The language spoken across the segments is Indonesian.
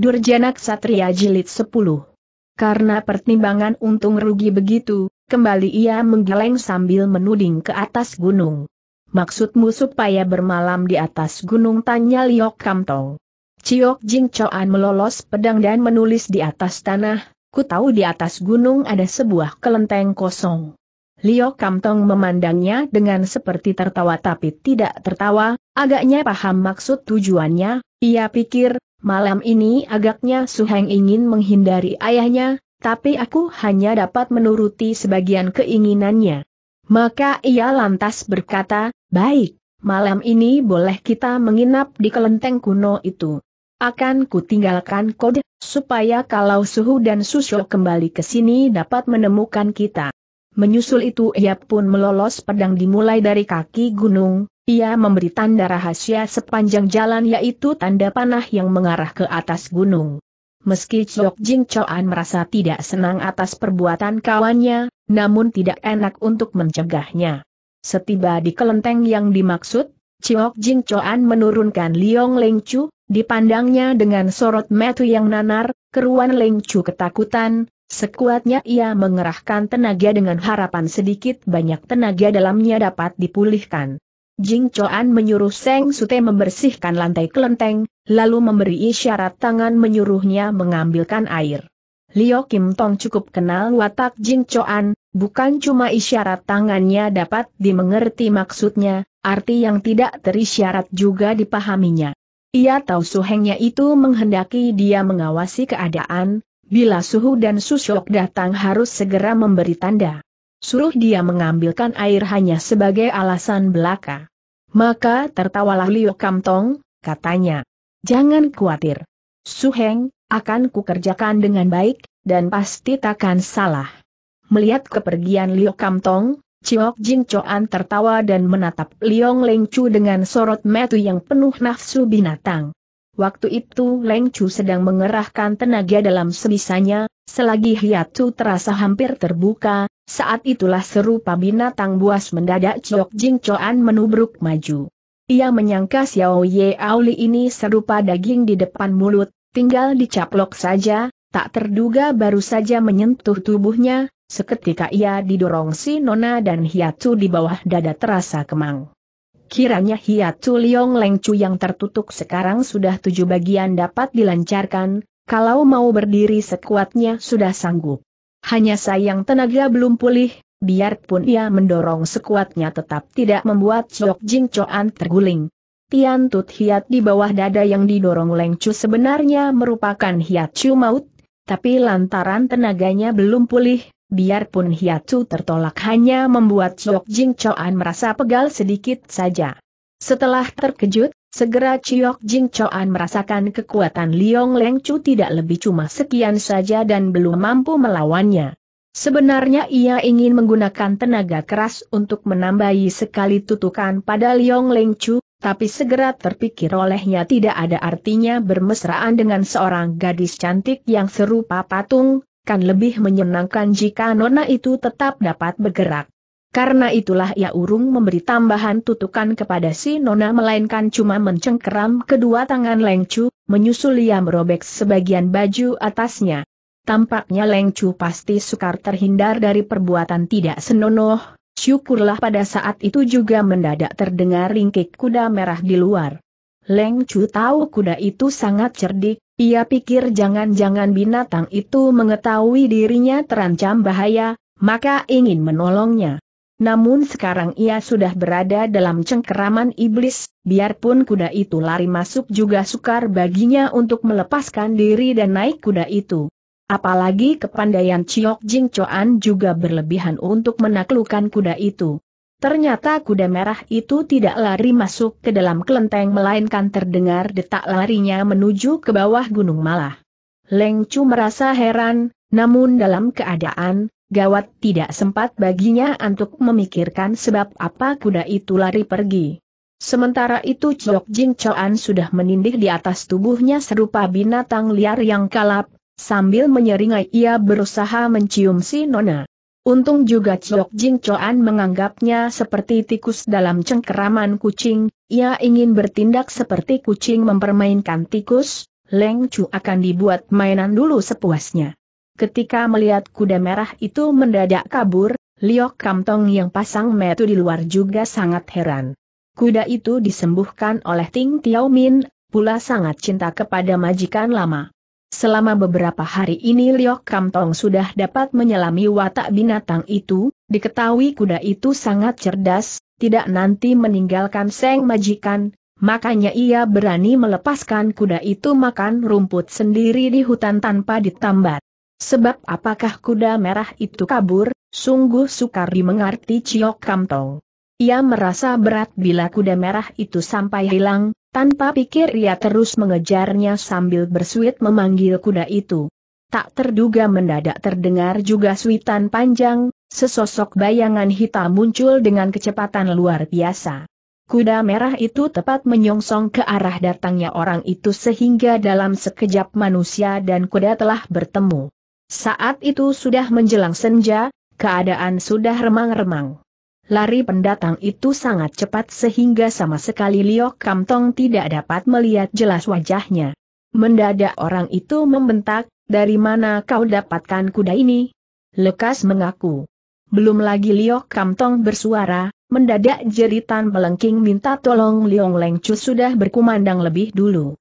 Durjana Satria Jilid 10. Karena pertimbangan untung rugi begitu, kembali ia menggeleng sambil menuding ke atas gunung. Maksudmu supaya bermalam di atas gunung tanya Liok Kamtong. Ciok Jing Choan melolos pedang dan menulis di atas tanah, ku tahu di atas gunung ada sebuah kelenteng kosong. Liok Kamtong memandangnya dengan seperti tertawa tapi tidak tertawa, agaknya paham maksud tujuannya, ia pikir, Malam ini agaknya Su Suheng ingin menghindari ayahnya, tapi aku hanya dapat menuruti sebagian keinginannya. Maka ia lantas berkata, baik, malam ini boleh kita menginap di kelenteng kuno itu. Akan kutinggalkan kode, supaya kalau Suhu dan susu kembali ke sini dapat menemukan kita. Menyusul itu ia pun melolos pedang dimulai dari kaki gunung, ia memberi tanda rahasia sepanjang jalan yaitu tanda panah yang mengarah ke atas gunung. Meski Chok Jing Choan merasa tidak senang atas perbuatan kawannya, namun tidak enak untuk mencegahnya. Setiba di kelenteng yang dimaksud, Chok Jing Choan menurunkan Liong Leng Chu, dipandangnya dengan sorot metu yang nanar, keruan Leng Chu ketakutan, Sekuatnya ia mengerahkan tenaga dengan harapan sedikit banyak tenaga dalamnya dapat dipulihkan. Jing Choan menyuruh Seng Sute membersihkan lantai kelenteng, lalu memberi isyarat tangan menyuruhnya mengambilkan air. Liu Kim Tong cukup kenal watak Jing Choan, bukan cuma isyarat tangannya dapat dimengerti maksudnya, arti yang tidak terisyarat juga dipahaminya. Ia tahu suhengnya itu menghendaki dia mengawasi keadaan, bila suhu dan susok datang harus segera memberi tanda suruh dia mengambilkan air hanya sebagai alasan belaka. Maka tertawalah Liu Kamtong, katanya. Jangan khawatir. Su Heng, akan kukerjakan dengan baik, dan pasti takkan salah. Melihat kepergian Liu Kamtong, Chiok Jing Choan tertawa dan menatap Liong Leng Chu dengan sorot metu yang penuh nafsu binatang. Waktu itu Leng Chu sedang mengerahkan tenaga dalam sebisanya, selagi hiatu terasa hampir terbuka, saat itulah serupa binatang buas mendadak Chok Jing Choan menubruk maju. Ia menyangka Xiao Ye Auli ini serupa daging di depan mulut, tinggal dicaplok saja, tak terduga baru saja menyentuh tubuhnya, seketika ia didorong si Nona dan Hiatu di bawah dada terasa kemang. Kiranya Hiatu Liong Lengcu yang tertutup sekarang sudah tujuh bagian dapat dilancarkan, kalau mau berdiri sekuatnya sudah sanggup. Hanya sayang tenaga belum pulih, biarpun ia mendorong sekuatnya tetap tidak membuat Chok Jing Choan terguling. Tian Tut Hiat di bawah dada yang didorong Lengcu sebenarnya merupakan hiat chu maut, tapi lantaran tenaganya belum pulih, biarpun hiat chu tertolak hanya membuat Chok Jing Choan merasa pegal sedikit saja. Setelah terkejut, Segera Chiok Jing Choan merasakan kekuatan Liong Leng Chu tidak lebih cuma sekian saja dan belum mampu melawannya. Sebenarnya ia ingin menggunakan tenaga keras untuk menambahi sekali tutukan pada Liong Leng Chu, tapi segera terpikir olehnya tidak ada artinya bermesraan dengan seorang gadis cantik yang serupa patung, kan lebih menyenangkan jika nona itu tetap dapat bergerak. Karena itulah ia urung memberi tambahan tutukan kepada si Nona melainkan cuma mencengkeram kedua tangan Lengcu, menyusul ia merobek sebagian baju atasnya. Tampaknya Lengcu pasti sukar terhindar dari perbuatan tidak senonoh, syukurlah pada saat itu juga mendadak terdengar ringkik kuda merah di luar. Lengcu tahu kuda itu sangat cerdik, ia pikir jangan-jangan binatang itu mengetahui dirinya terancam bahaya, maka ingin menolongnya. Namun sekarang ia sudah berada dalam cengkeraman iblis, biarpun kuda itu lari masuk juga sukar baginya untuk melepaskan diri dan naik kuda itu. Apalagi kepandaian Chiok Jing Choan juga berlebihan untuk menaklukkan kuda itu. Ternyata kuda merah itu tidak lari masuk ke dalam kelenteng melainkan terdengar detak larinya menuju ke bawah gunung malah. Leng Chu merasa heran, namun dalam keadaan gawat tidak sempat baginya untuk memikirkan sebab apa kuda itu lari pergi. Sementara itu Chok Jing Choan sudah menindih di atas tubuhnya serupa binatang liar yang kalap, sambil menyeringai ia berusaha mencium si Nona. Untung juga Chok Jing Choan menganggapnya seperti tikus dalam cengkeraman kucing, ia ingin bertindak seperti kucing mempermainkan tikus, Leng Chu akan dibuat mainan dulu sepuasnya. Ketika melihat kuda merah itu mendadak kabur, Liok Kamtong yang pasang metu di luar juga sangat heran. Kuda itu disembuhkan oleh Ting Tiao Min, pula sangat cinta kepada majikan lama. Selama beberapa hari ini Liok Kamtong sudah dapat menyelami watak binatang itu, diketahui kuda itu sangat cerdas, tidak nanti meninggalkan seng majikan, makanya ia berani melepaskan kuda itu makan rumput sendiri di hutan tanpa ditambat. Sebab apakah kuda merah itu kabur, sungguh sukar dimengerti Ciok Kamto. Ia merasa berat bila kuda merah itu sampai hilang, tanpa pikir ia terus mengejarnya sambil bersuit memanggil kuda itu. Tak terduga mendadak terdengar juga suitan panjang, sesosok bayangan hitam muncul dengan kecepatan luar biasa. Kuda merah itu tepat menyongsong ke arah datangnya orang itu sehingga dalam sekejap manusia dan kuda telah bertemu. Saat itu sudah menjelang senja, keadaan sudah remang-remang. Lari pendatang itu sangat cepat sehingga sama sekali Liok Kamtong tidak dapat melihat jelas wajahnya. Mendadak orang itu membentak, dari mana kau dapatkan kuda ini? Lekas mengaku. Belum lagi Liok Kamtong bersuara, mendadak jeritan melengking minta tolong Liong Lengcu sudah berkumandang lebih dulu.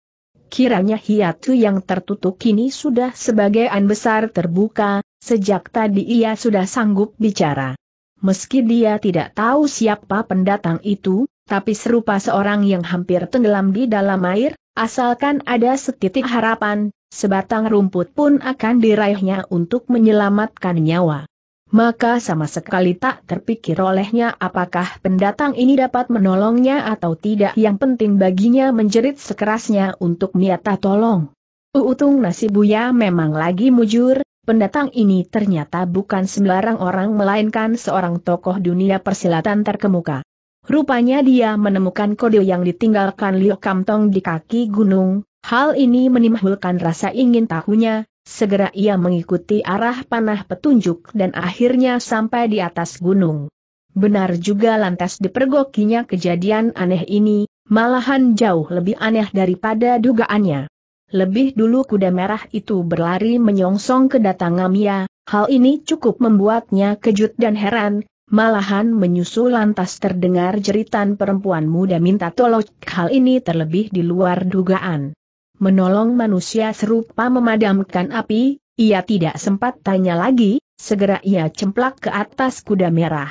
Kiranya hiatu yang tertutup kini sudah sebagian besar terbuka, sejak tadi ia sudah sanggup bicara. Meski dia tidak tahu siapa pendatang itu, tapi serupa seorang yang hampir tenggelam di dalam air, asalkan ada setitik harapan, sebatang rumput pun akan diraihnya untuk menyelamatkan nyawa maka sama sekali tak terpikir olehnya apakah pendatang ini dapat menolongnya atau tidak. Yang penting baginya menjerit sekerasnya untuk niata tolong. Uutung nasibuya Buya memang lagi mujur, pendatang ini ternyata bukan sembarang orang melainkan seorang tokoh dunia persilatan terkemuka. Rupanya dia menemukan kode yang ditinggalkan Liu Kamtong di kaki gunung, hal ini menimbulkan rasa ingin tahunya, Segera ia mengikuti arah panah petunjuk dan akhirnya sampai di atas gunung. Benar juga lantas dipergokinya kejadian aneh ini, malahan jauh lebih aneh daripada dugaannya. Lebih dulu kuda merah itu berlari menyongsong kedatangan Mia, hal ini cukup membuatnya kejut dan heran, malahan menyusul lantas terdengar jeritan perempuan muda minta tolong hal ini terlebih di luar dugaan menolong manusia serupa memadamkan api, ia tidak sempat tanya lagi, segera ia cemplak ke atas kuda merah.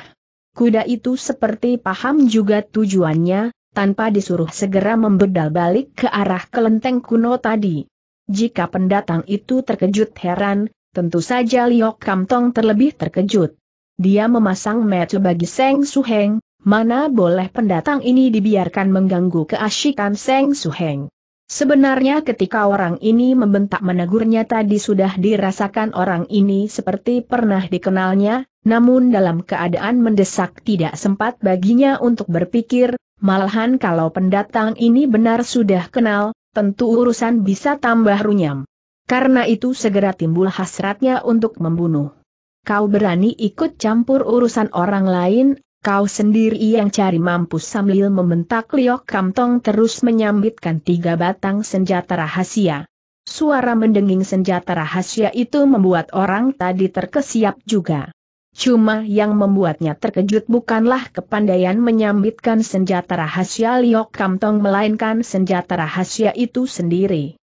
Kuda itu seperti paham juga tujuannya, tanpa disuruh segera membedal balik ke arah kelenteng kuno tadi. Jika pendatang itu terkejut heran, tentu saja Liok Kamtong terlebih terkejut. Dia memasang mata bagi Seng Suheng, mana boleh pendatang ini dibiarkan mengganggu keasyikan Seng Suheng. Sebenarnya ketika orang ini membentak menegurnya tadi sudah dirasakan orang ini seperti pernah dikenalnya, namun dalam keadaan mendesak tidak sempat baginya untuk berpikir, malahan kalau pendatang ini benar sudah kenal, tentu urusan bisa tambah runyam. Karena itu segera timbul hasratnya untuk membunuh. Kau berani ikut campur urusan orang lain, Kau sendiri yang cari mampus sambil membentak Liok Kamtong terus menyambitkan tiga batang senjata rahasia. Suara mendenging senjata rahasia itu membuat orang tadi terkesiap juga. Cuma yang membuatnya terkejut bukanlah kepandaian menyambitkan senjata rahasia Liok Kamtong melainkan senjata rahasia itu sendiri.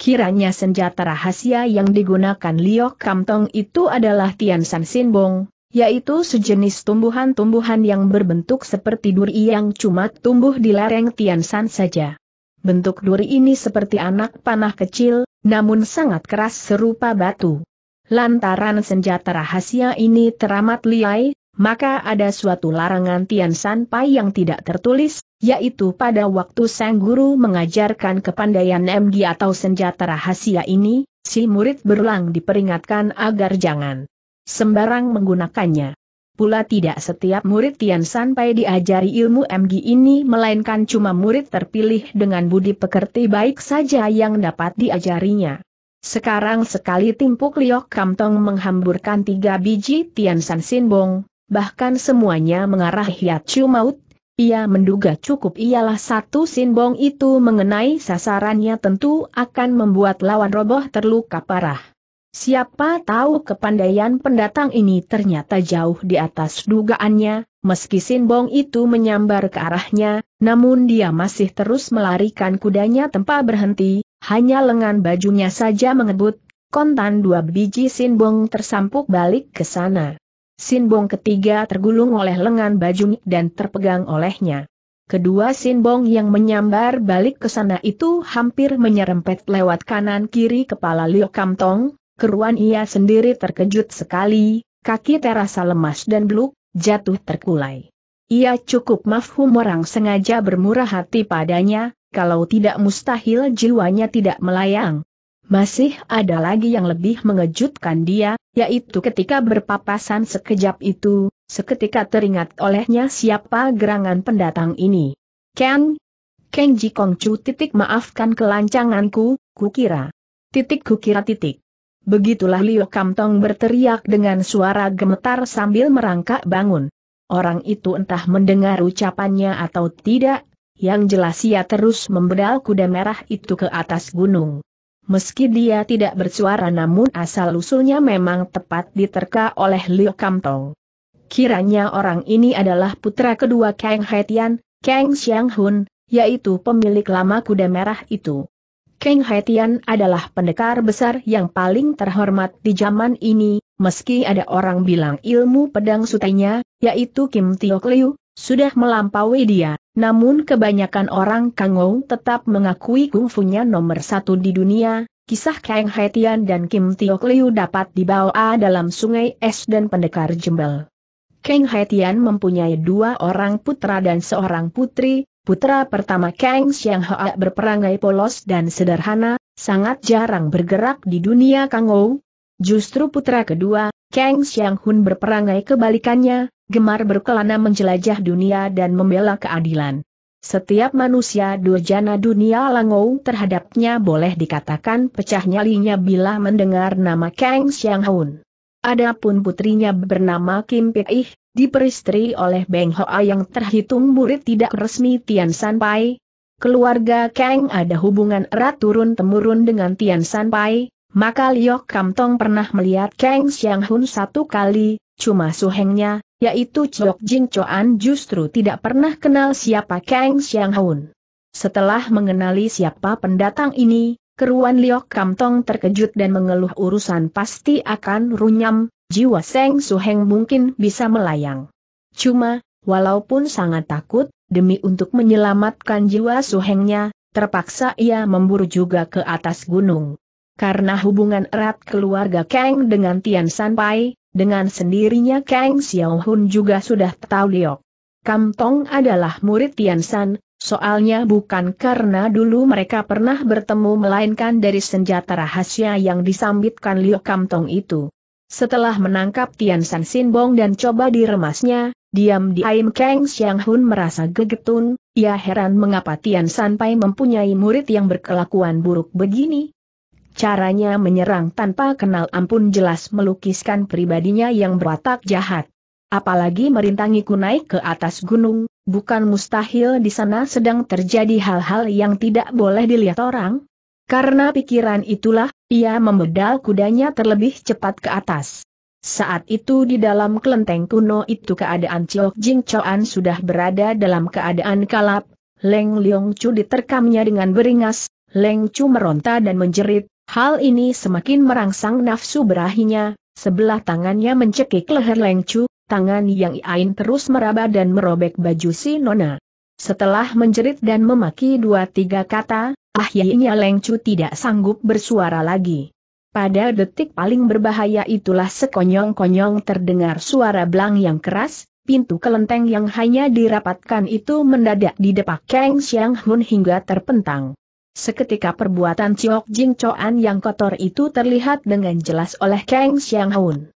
Kiranya senjata rahasia yang digunakan Liok Kamtong itu adalah Tian San Sinbong, yaitu sejenis tumbuhan-tumbuhan yang berbentuk seperti duri yang cuma tumbuh di lereng Tiansan saja. Bentuk duri ini seperti anak panah kecil, namun sangat keras serupa batu. Lantaran senjata rahasia ini teramat liai, maka ada suatu larangan Tiansan Pai yang tidak tertulis, yaitu pada waktu sang guru mengajarkan kepandaian MG atau senjata rahasia ini, si murid berulang diperingatkan agar jangan sembarang menggunakannya. Pula tidak setiap murid Tian sampai diajari ilmu MG ini melainkan cuma murid terpilih dengan budi pekerti baik saja yang dapat diajarinya. Sekarang sekali timpuk Liok Kamtong menghamburkan tiga biji Tian San Sinbong, bahkan semuanya mengarah Chu Maut, ia menduga cukup ialah satu Sinbong itu mengenai sasarannya tentu akan membuat lawan roboh terluka parah. Siapa tahu kepandaian pendatang ini ternyata jauh di atas dugaannya, meski Sinbong itu menyambar ke arahnya, namun dia masih terus melarikan kudanya tanpa berhenti, hanya lengan bajunya saja mengebut, kontan dua biji Sinbong tersampuk balik ke sana. Sinbong ketiga tergulung oleh lengan bajunya dan terpegang olehnya. Kedua Sinbong yang menyambar balik ke sana itu hampir menyerempet lewat kanan kiri kepala Liu Kamtong, keruan ia sendiri terkejut sekali, kaki terasa lemas dan beluk, jatuh terkulai. Ia cukup mafhum orang sengaja bermurah hati padanya, kalau tidak mustahil jiwanya tidak melayang. Masih ada lagi yang lebih mengejutkan dia, yaitu ketika berpapasan sekejap itu, seketika teringat olehnya siapa gerangan pendatang ini. Ken? Ken Jikongcu titik maafkan kelancanganku, kukira. Titik kukira titik. Begitulah Liu Kamtong berteriak dengan suara gemetar sambil merangkak bangun. Orang itu entah mendengar ucapannya atau tidak, yang jelas ia terus membedal kuda merah itu ke atas gunung. Meski dia tidak bersuara namun asal-usulnya memang tepat diterka oleh Liu Kamtong. Kiranya orang ini adalah putra kedua Kang Haitian, Kang Xianghun, yaitu pemilik lama kuda merah itu. Kang Hai Tian adalah pendekar besar yang paling terhormat di zaman ini, meski ada orang bilang ilmu pedang sutenya, yaitu Kim Tiok Liu, sudah melampaui dia, namun kebanyakan orang Kangou tetap mengakui kungfunya nomor satu di dunia, kisah Kang Hai Tian dan Kim Tiok Liu dapat dibawa dalam sungai es dan pendekar jembel. Kang Hai Tian mempunyai dua orang putra dan seorang putri, Putra pertama Kang Xiang Hoa berperangai polos dan sederhana, sangat jarang bergerak di dunia Kang Kangou. Justru putra kedua, Kang Xiang Hun berperangai kebalikannya, gemar berkelana menjelajah dunia dan membela keadilan. Setiap manusia durjana dunia Langou terhadapnya boleh dikatakan pecah nyalinya bila mendengar nama Kang Xiang Hun. Adapun putrinya bernama Kim Pei Ih, diperistri oleh Beng Hoa yang terhitung murid tidak resmi Tian San Pai. Keluarga Kang ada hubungan erat turun-temurun dengan Tian San Pai, maka Liok Kam Tong pernah melihat Kang Xiang Hun satu kali, cuma suhengnya, yaitu Chok Jing Choan justru tidak pernah kenal siapa Kang Xiang Hun. Setelah mengenali siapa pendatang ini, Keruan Liok Kam Tong terkejut dan mengeluh urusan pasti akan runyam, jiwa Seng Suheng mungkin bisa melayang. Cuma, walaupun sangat takut, demi untuk menyelamatkan jiwa Suhengnya, terpaksa ia memburu juga ke atas gunung. Karena hubungan erat keluarga Kang dengan Tian Sanpai, dengan sendirinya Kang Xiaohun juga sudah tahu Liok. Kam Tong adalah murid Tian San, Soalnya bukan karena dulu mereka pernah bertemu melainkan dari senjata rahasia yang disambitkan Liu Kamtong itu. Setelah menangkap Tian San Sin Bong dan coba diremasnya, diam-diam Kang Xiang Hun merasa gegetun, ia heran mengapa Tian San Pai mempunyai murid yang berkelakuan buruk begini. Caranya menyerang tanpa kenal ampun jelas melukiskan pribadinya yang berwatak jahat. Apalagi merintangi ku naik ke atas gunung, bukan mustahil di sana sedang terjadi hal-hal yang tidak boleh dilihat orang. Karena pikiran itulah, ia membedal kudanya terlebih cepat ke atas. Saat itu di dalam kelenteng kuno itu keadaan Chiok Jing Choan sudah berada dalam keadaan kalap, Leng Leong Chu diterkamnya dengan beringas, Leng Chu meronta dan menjerit, hal ini semakin merangsang nafsu berahinya, sebelah tangannya mencekik leher Leng Chu, tangan Yang Iain terus meraba dan merobek baju si Nona. Setelah menjerit dan memaki dua tiga kata, akhirnya Lengcu tidak sanggup bersuara lagi. Pada detik paling berbahaya itulah sekonyong-konyong terdengar suara belang yang keras, pintu kelenteng yang hanya dirapatkan itu mendadak di didepak Kang Xiang Hun hingga terpentang. Seketika perbuatan Ciok Jing Choan yang kotor itu terlihat dengan jelas oleh Kang Xiang Hun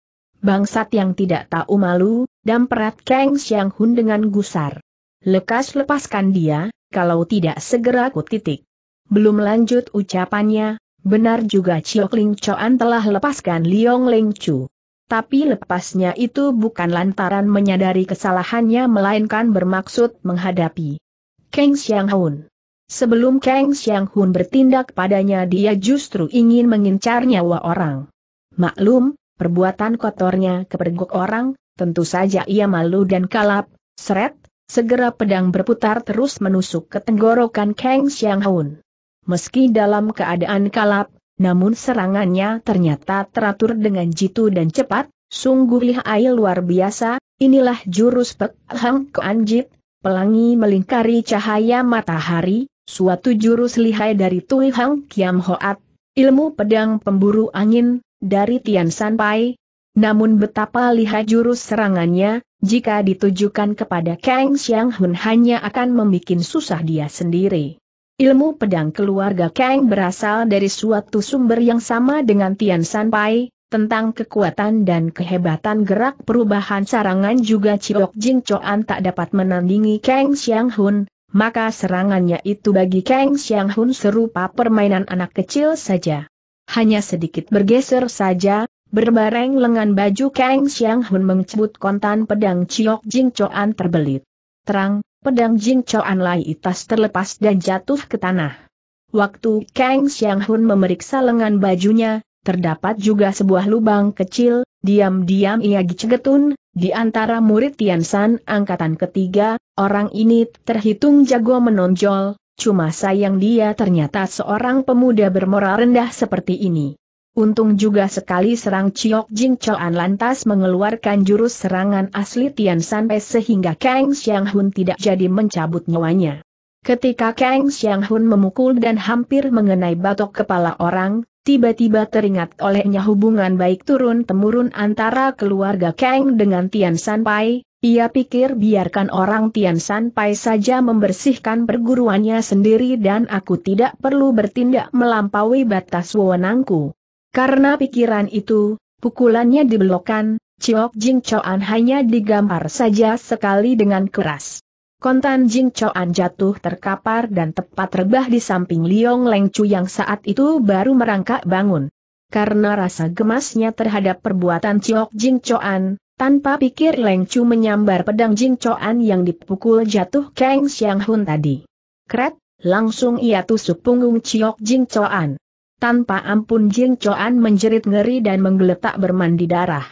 bangsat yang tidak tahu malu, dan perat Kang Xiang Hun dengan gusar. Lekas lepaskan dia, kalau tidak segera ku titik. Belum lanjut ucapannya, benar juga Chiok Ling Choan telah lepaskan Liong Ling Chu. Tapi lepasnya itu bukan lantaran menyadari kesalahannya melainkan bermaksud menghadapi Kang Xiang Hun. Sebelum Kang Xiang Hun bertindak padanya dia justru ingin mengincar nyawa orang. Maklum, perbuatan kotornya kepergok orang, tentu saja ia malu dan kalap, seret, segera pedang berputar terus menusuk ke tenggorokan Kang Xiang Hun. Meski dalam keadaan kalap, namun serangannya ternyata teratur dengan jitu dan cepat, sungguh lihai luar biasa, inilah jurus Pek Hang Anjit, pelangi melingkari cahaya matahari, suatu jurus lihai dari Tui Hang Kiam Hoat, ilmu pedang pemburu angin, dari Tian Sanpai. Namun betapa lihai jurus serangannya, jika ditujukan kepada Kang Xiang Hun hanya akan membuat susah dia sendiri. Ilmu pedang keluarga Kang berasal dari suatu sumber yang sama dengan Tian Sanpai, tentang kekuatan dan kehebatan gerak perubahan serangan juga Ciok Jing Choan tak dapat menandingi Kang Xiang Hun, maka serangannya itu bagi Kang Xiang Hun serupa permainan anak kecil saja. Hanya sedikit bergeser saja, berbareng lengan baju Kang Xiang Hun mengcebut kontan pedang Ciok Jing Choan terbelit. Terang, pedang Jing Choan Lai Itas terlepas dan jatuh ke tanah. Waktu Kang Xiang Hun memeriksa lengan bajunya, terdapat juga sebuah lubang kecil, diam-diam ia gicegetun, di antara murid Tian San, angkatan ketiga, orang ini terhitung jago menonjol, Cuma sayang dia ternyata seorang pemuda bermoral rendah seperti ini. Untung juga sekali serang Chiok Jing Choan lantas mengeluarkan jurus serangan asli Tian Sanpei sehingga Kang Xiang Hun tidak jadi mencabut nyawanya. Ketika Kang Xiang Hun memukul dan hampir mengenai batok kepala orang, Tiba-tiba teringat olehnya hubungan baik turun-temurun antara keluarga Kang dengan Tian Sanpai, ia pikir biarkan orang Tian San Pai saja membersihkan perguruannya sendiri dan aku tidak perlu bertindak melampaui batas wewenangku. Karena pikiran itu, pukulannya dibelokkan, Ciok Jing Choan hanya digampar saja sekali dengan keras. Kontan Jing Choan jatuh terkapar dan tepat rebah di samping Liong Leng Chu yang saat itu baru merangkak bangun. Karena rasa gemasnya terhadap perbuatan Ciok Jing Choan, tanpa pikir Leng Chu menyambar pedang jing Choan yang dipukul jatuh Kang Xiang Hun tadi. Kret, langsung ia tusuk punggung Ciok jing Choan. Tanpa ampun jing Choan menjerit ngeri dan menggeletak bermandi darah.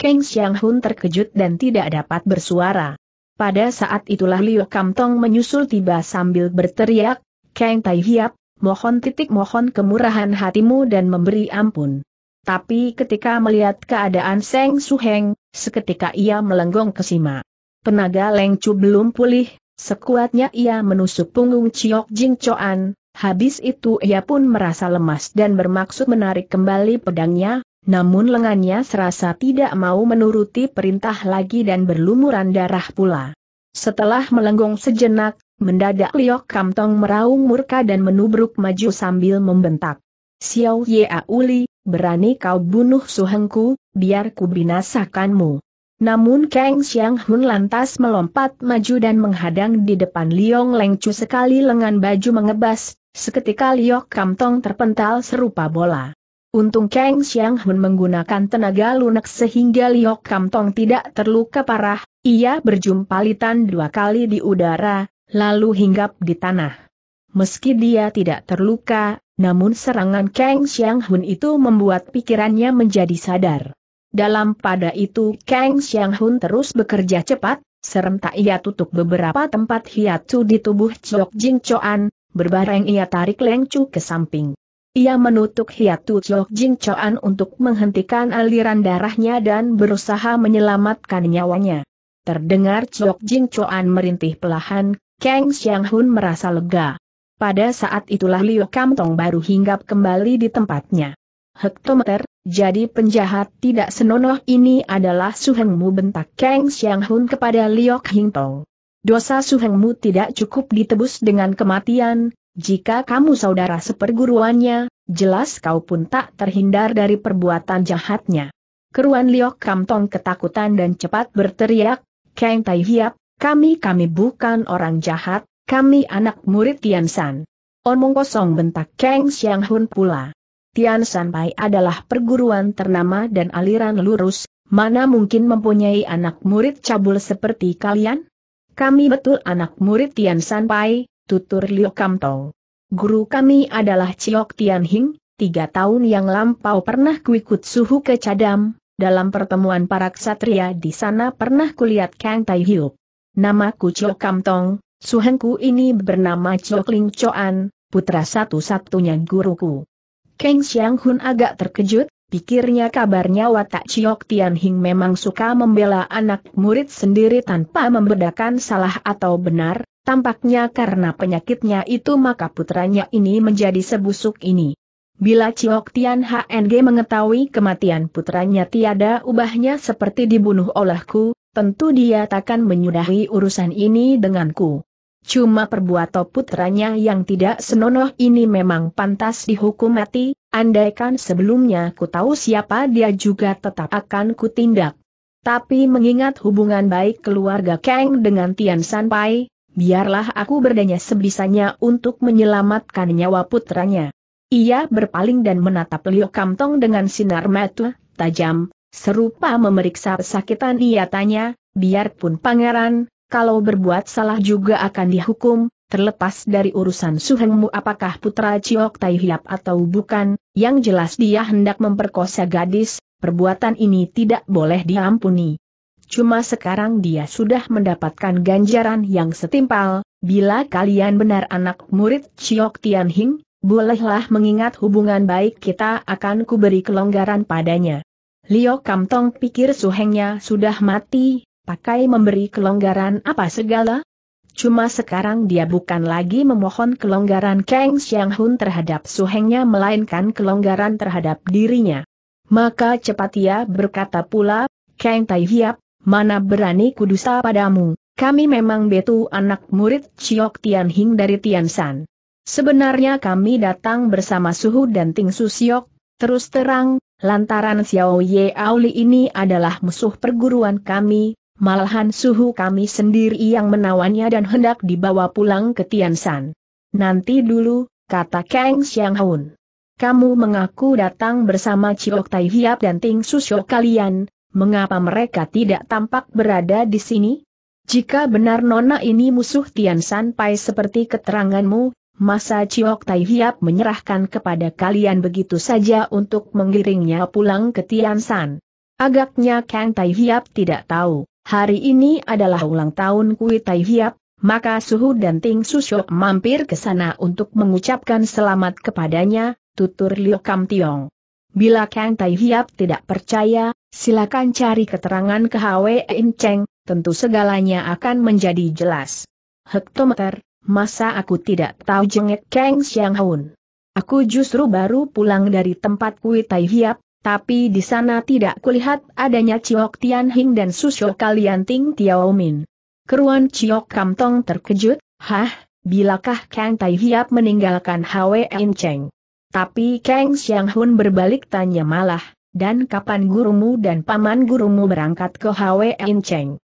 Kang Xiang Hun terkejut dan tidak dapat bersuara. Pada saat itulah Liu Kam Tong menyusul tiba sambil berteriak, Kang Tai Hiap, mohon titik mohon kemurahan hatimu dan memberi ampun. Tapi ketika melihat keadaan Seng Suheng, Seketika ia melenggong ke Sima. Penaga Lengcu belum pulih, sekuatnya ia menusuk punggung Ciok Jing Choan, habis itu ia pun merasa lemas dan bermaksud menarik kembali pedangnya, namun lengannya serasa tidak mau menuruti perintah lagi dan berlumuran darah pula. Setelah melenggong sejenak, mendadak Liok Kamtong meraung murka dan menubruk maju sambil membentak. Xiao Ye Auli, berani kau bunuh suhengku, biar ku binasakanmu. Namun Kang Xiang Hun lantas melompat maju dan menghadang di depan Liong Leng Chu sekali lengan baju mengebas, seketika Liok Kamtong terpental serupa bola. Untung Kang Xiang Hun menggunakan tenaga lunak sehingga Liok Kamtong tidak terluka parah, ia berjumpa litan dua kali di udara, lalu hinggap di tanah. Meski dia tidak terluka, namun serangan Kang Xiang Hun itu membuat pikirannya menjadi sadar. Dalam pada itu Kang Xiang Hun terus bekerja cepat, serentak ia tutup beberapa tempat hiatu di tubuh Chok Jing Choan, berbareng ia tarik Leng Chu ke samping. Ia menutup hiatu Chok Jing Choan untuk menghentikan aliran darahnya dan berusaha menyelamatkan nyawanya. Terdengar Chok Jing Choan merintih pelahan, Kang Xiang Hun merasa lega. Pada saat itulah Liu Kam Tong baru hinggap kembali di tempatnya. Hektometer, jadi penjahat tidak senonoh ini adalah suhengmu bentak Kang Xiang Hun kepada Liok Hing Tong. Dosa suhengmu tidak cukup ditebus dengan kematian, jika kamu saudara seperguruannya, jelas kau pun tak terhindar dari perbuatan jahatnya. Keruan Liok Kam Tong ketakutan dan cepat berteriak, Kang Tai Hiap, kami-kami bukan orang jahat, kami anak murid Tian San. Omong kosong bentak Kang Xiang Hun pula. Tian Sanpai adalah perguruan ternama dan aliran lurus, mana mungkin mempunyai anak murid cabul seperti kalian? Kami betul anak murid Tian Sanpai, tutur Liu Kamtong. Guru kami adalah Ciok Tian Hing, tiga tahun yang lampau pernah kuikut suhu ke Cadam, dalam pertemuan para ksatria di sana pernah kulihat Kang Tai Nama Namaku Ciok Kamtong, suhengku ini bernama Ciok Ling Choan, putra satu-satunya guruku. Kang Xiang Hun agak terkejut, pikirnya kabarnya watak Chiok Tian Hing memang suka membela anak murid sendiri tanpa membedakan salah atau benar, tampaknya karena penyakitnya itu maka putranya ini menjadi sebusuk ini. Bila Chiok Tian HNG mengetahui kematian putranya tiada ubahnya seperti dibunuh olehku, tentu dia takkan menyudahi urusan ini denganku. Cuma perbuatan putranya yang tidak senonoh ini memang pantas dihukum mati, andaikan sebelumnya ku tahu siapa dia juga tetap akan kutindak. Tapi mengingat hubungan baik keluarga Kang dengan Tian Sanpai, biarlah aku berdanya sebisanya untuk menyelamatkan nyawa putranya. Ia berpaling dan menatap Liu Kamtong dengan sinar mata tajam, serupa memeriksa kesakitan ia tanya, biarpun pangeran, kalau berbuat salah juga akan dihukum, terlepas dari urusan Suhengmu apakah putra Ciok Tai Hiap atau bukan, yang jelas dia hendak memperkosa gadis, perbuatan ini tidak boleh diampuni. Cuma sekarang dia sudah mendapatkan ganjaran yang setimpal, bila kalian benar anak murid Ciok Tian Hing, bolehlah mengingat hubungan baik kita akan kuberi kelonggaran padanya. Liok Kamtong pikir suhengnya sudah mati, Pakai memberi kelonggaran apa segala? Cuma sekarang dia bukan lagi memohon kelonggaran Kang Xiang Hun terhadap suhengnya melainkan kelonggaran terhadap dirinya. Maka cepat ia berkata pula, Kang Tai Hiap, mana berani kudusta padamu, kami memang betu anak murid Ciok Tian Hing dari Tian San. Sebenarnya kami datang bersama Suhu dan Ting Su Siok. terus terang, lantaran Xiao Ye Auli ini adalah musuh perguruan kami, malahan suhu kami sendiri yang menawannya dan hendak dibawa pulang ke Tiansan. Nanti dulu, kata Kang Xiang Hun. Kamu mengaku datang bersama Ciok Tai Hiap dan Ting Susho kalian, mengapa mereka tidak tampak berada di sini? Jika benar Nona ini musuh Tiansan Pai seperti keteranganmu, masa Ciok Tai Hiap menyerahkan kepada kalian begitu saja untuk menggiringnya pulang ke Tiansan. Agaknya Kang Tai Hiap tidak tahu hari ini adalah ulang tahun Kui Tai Hiap, maka Suhu dan Ting Susyok mampir ke sana untuk mengucapkan selamat kepadanya, tutur Liu Kam Tiong. Bila Kang Tai Hiap tidak percaya, silakan cari keterangan ke Hwe In Cheng, tentu segalanya akan menjadi jelas. Hektometer, masa aku tidak tahu jengek Kang yang Hun. Aku justru baru pulang dari tempat Kui Tai Hiap, tapi di sana tidak kulihat adanya Ciok Tian Hing dan Susyo kalian Ting Tiao Min. Keruan Ciok Kam Tong terkejut, hah, bilakah Kang Tai Hiap meninggalkan Hwe In Cheng? Tapi Kang Xiang Hun berbalik tanya malah, dan kapan gurumu dan paman gurumu berangkat ke Hwe In Cheng?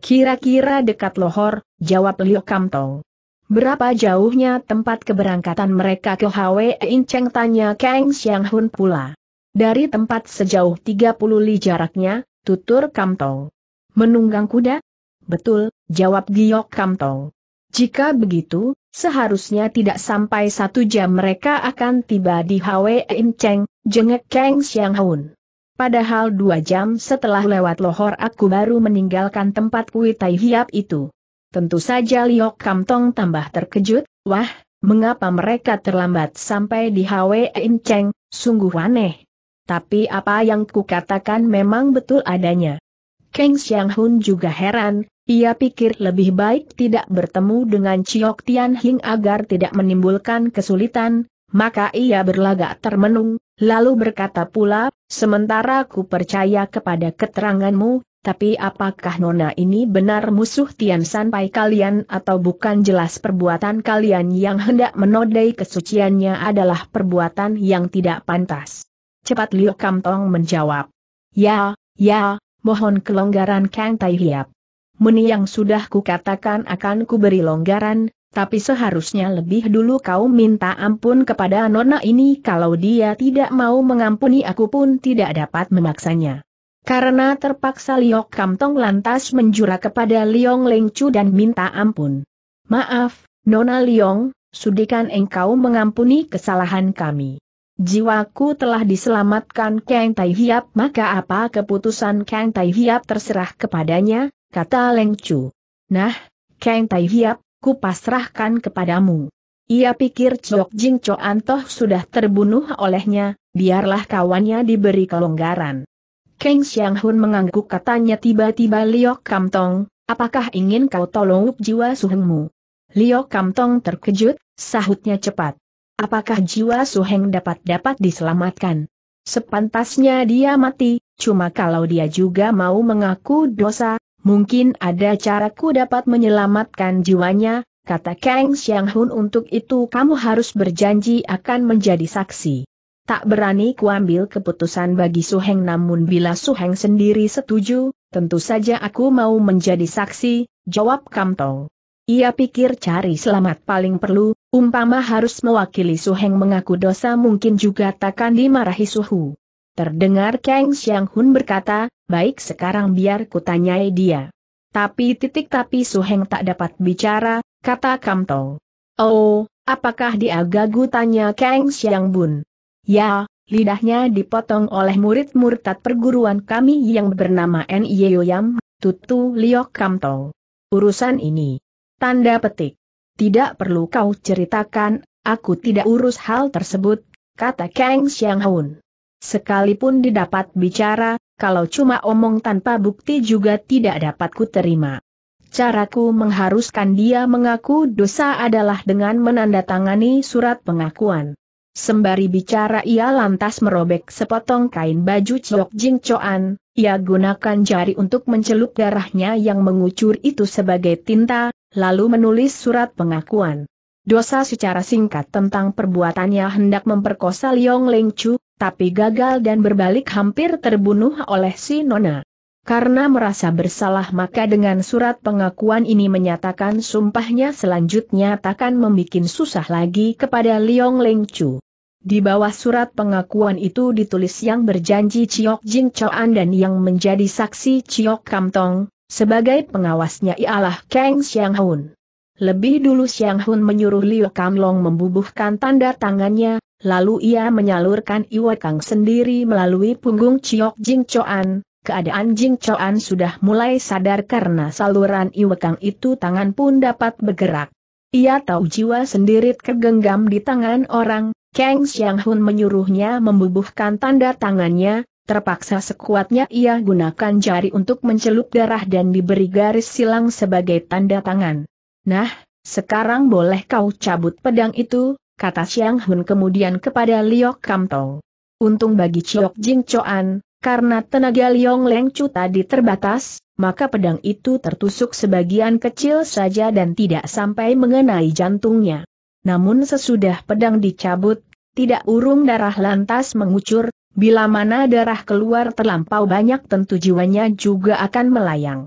Kira-kira dekat Lohor, jawab Liu Kam Tong. Berapa jauhnya tempat keberangkatan mereka ke Hwe In Cheng tanya Kang Xiang Hun pula. Dari tempat sejauh 30 li jaraknya, tutur Kamtong. Menunggang kuda? Betul, jawab Giok Kamtong. Jika begitu, seharusnya tidak sampai satu jam mereka akan tiba di Hwe Im Cheng, jengek Kang Xiang Hoon. Padahal dua jam setelah lewat lohor aku baru meninggalkan tempat kui tai hiap itu. Tentu saja Liok Kamtong tambah terkejut, wah, mengapa mereka terlambat sampai di Hwe Im Cheng, sungguh aneh tapi apa yang kukatakan memang betul adanya. Kang Xiang Hun juga heran, ia pikir lebih baik tidak bertemu dengan Chiok Tian Hing agar tidak menimbulkan kesulitan, maka ia berlagak termenung, lalu berkata pula, sementara ku percaya kepada keteranganmu, tapi apakah nona ini benar musuh Tian Sanpai kalian atau bukan jelas perbuatan kalian yang hendak menodai kesuciannya adalah perbuatan yang tidak pantas. Cepat Liu Kamtong menjawab. Ya, ya, mohon kelonggaran Kang Tai Hiap. Meni yang sudah kukatakan akan kuberi longgaran, tapi seharusnya lebih dulu kau minta ampun kepada nona ini kalau dia tidak mau mengampuni aku pun tidak dapat memaksanya. Karena terpaksa Liok Kamtong lantas menjura kepada Liong Lengcu dan minta ampun. Maaf, Nona Liong, sudikan engkau mengampuni kesalahan kami. Jiwaku telah diselamatkan Kang Tai Hiap maka apa keputusan Kang Tai Hiap terserah kepadanya, kata Leng Chu. Nah, Kang Tai Hiap, ku pasrahkan kepadamu. Ia pikir Chok Jing Cho Antoh sudah terbunuh olehnya, biarlah kawannya diberi kelonggaran. Kang Xiang Hun mengangguk katanya tiba-tiba Liok Kam Tong, apakah ingin kau tolong jiwa suhengmu? Liok Kam Tong terkejut, sahutnya cepat. Apakah jiwa Suheng dapat-dapat diselamatkan? Sepantasnya dia mati, cuma kalau dia juga mau mengaku dosa, mungkin ada caraku dapat menyelamatkan jiwanya, kata Kang Xiang Hun untuk itu kamu harus berjanji akan menjadi saksi. Tak berani kuambil keputusan bagi Suheng namun bila Suheng sendiri setuju, tentu saja aku mau menjadi saksi, jawab Kam Tong. Ia pikir cari selamat paling perlu, umpama harus mewakili Suheng mengaku dosa mungkin juga takkan dimarahi Suhu. Terdengar Kang Xiang Hun berkata, baik sekarang biar kutanyai dia. Tapi titik tapi Suheng tak dapat bicara, kata Kam Tong. Oh, apakah dia gagu tanya Kang Xiang Bun? Ya, lidahnya dipotong oleh murid murtad perguruan kami yang bernama Nye Yoyam, Tutu Liok Kam Tong. Urusan ini Tanda petik. Tidak perlu kau ceritakan, aku tidak urus hal tersebut, kata Kang Xiang Hun. Sekalipun didapat bicara, kalau cuma omong tanpa bukti juga tidak dapat ku terima. Caraku mengharuskan dia mengaku dosa adalah dengan menandatangani surat pengakuan. Sembari bicara ia lantas merobek sepotong kain baju Chok Jing Choan, ia gunakan jari untuk mencelup darahnya yang mengucur itu sebagai tinta, lalu menulis surat pengakuan. Dosa secara singkat tentang perbuatannya hendak memperkosa Liong Leng Chu, tapi gagal dan berbalik hampir terbunuh oleh si Nona. Karena merasa bersalah maka dengan surat pengakuan ini menyatakan sumpahnya selanjutnya takkan membuat susah lagi kepada Liong Leng Chu. Di bawah surat pengakuan itu ditulis yang berjanji Chiok Jing Choan dan yang menjadi saksi Chiok Kam Tong, sebagai pengawasnya ialah Kang Xiang Hun. Lebih dulu Xiang Hun menyuruh Liu Kam Long membubuhkan tanda tangannya, lalu ia menyalurkan Iwa Kang sendiri melalui punggung Chiok Jing Choan. Keadaan Jing Choan sudah mulai sadar karena saluran Iwa Kang itu tangan pun dapat bergerak. Ia tahu jiwa sendiri kegenggam di tangan orang, Kang Xiang Hun menyuruhnya membubuhkan tanda tangannya, Terpaksa sekuatnya ia gunakan jari untuk mencelup darah dan diberi garis silang sebagai tanda tangan. Nah, sekarang boleh kau cabut pedang itu, kata Xiang Hun kemudian kepada Liok Kam Tong. Untung bagi Chiok Jing Choan, karena tenaga Liong Leng Chu tadi terbatas, maka pedang itu tertusuk sebagian kecil saja dan tidak sampai mengenai jantungnya. Namun sesudah pedang dicabut, tidak urung darah lantas mengucur, Bila mana darah keluar terlampau banyak tentu jiwanya juga akan melayang.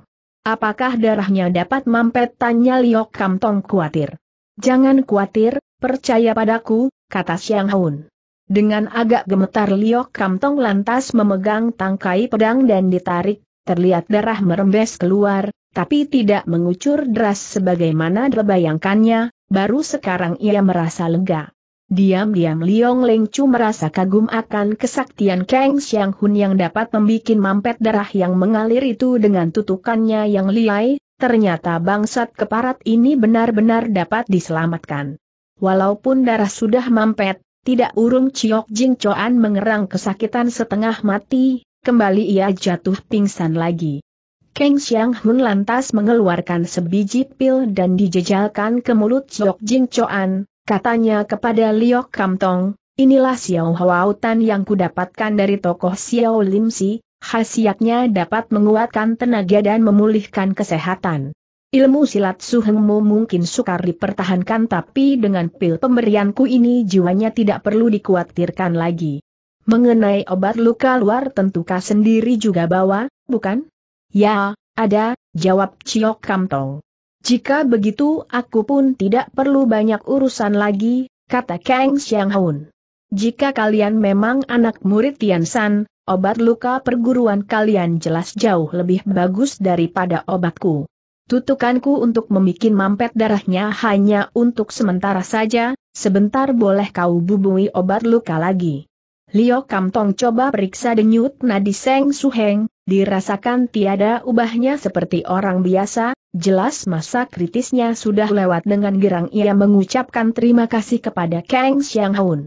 Apakah darahnya dapat mampet? Tanya Liok Kam Tong khawatir. Jangan khawatir, percaya padaku, kata Xiang Haun. Dengan agak gemetar Liok Kam Tong lantas memegang tangkai pedang dan ditarik, terlihat darah merembes keluar, tapi tidak mengucur deras sebagaimana dibayangkannya, baru sekarang ia merasa lega. Diam-diam Liong Leng Chu merasa kagum akan kesaktian Kang Xiang Hun yang dapat membuat mampet darah yang mengalir itu dengan tutukannya yang liai, ternyata bangsat keparat ini benar-benar dapat diselamatkan. Walaupun darah sudah mampet, tidak urung Ciok Jing Choan mengerang kesakitan setengah mati, kembali ia jatuh pingsan lagi. Kang Xiang Hun lantas mengeluarkan sebiji pil dan dijejalkan ke mulut Ciok Jing Choan, Katanya kepada Liok Kamtong, inilah Xiao Hwautan yang kudapatkan dari tokoh Xiao Lim Si, khasiatnya dapat menguatkan tenaga dan memulihkan kesehatan. Ilmu silat suhengmu mungkin sukar dipertahankan tapi dengan pil pemberianku ini jiwanya tidak perlu dikhawatirkan lagi. Mengenai obat luka luar tentukah sendiri juga bawa, bukan? Ya, ada, jawab Ciok Kamtong. Jika begitu aku pun tidak perlu banyak urusan lagi, kata Kang Xiang Hun. Jika kalian memang anak murid Tian San, obat luka perguruan kalian jelas jauh lebih bagus daripada obatku. Tutukanku untuk membuat mampet darahnya hanya untuk sementara saja, sebentar boleh kau bubui obat luka lagi. Lio Kamtong coba periksa denyut nadi Seng Suheng, Dirasakan tiada ubahnya seperti orang biasa, jelas masa kritisnya sudah lewat dengan gerang ia mengucapkan terima kasih kepada Kang Xiang Hun.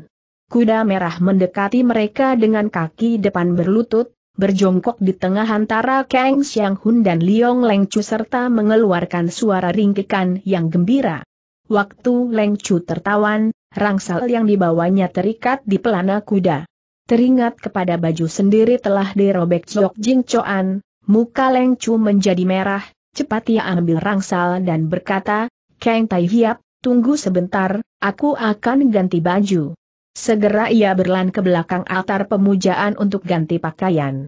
Kuda merah mendekati mereka dengan kaki depan berlutut, berjongkok di tengah antara Kang Xiang Hun dan Liong Lengcu serta mengeluarkan suara ringkikan yang gembira. Waktu Lengcu tertawan, rangsal yang dibawanya terikat di pelana kuda teringat kepada baju sendiri telah dirobek Jok Jing Choan, muka Leng Chu menjadi merah, cepat ia ambil rangsal dan berkata, Kang Tai Hiap, tunggu sebentar, aku akan ganti baju. Segera ia berlan ke belakang altar pemujaan untuk ganti pakaian.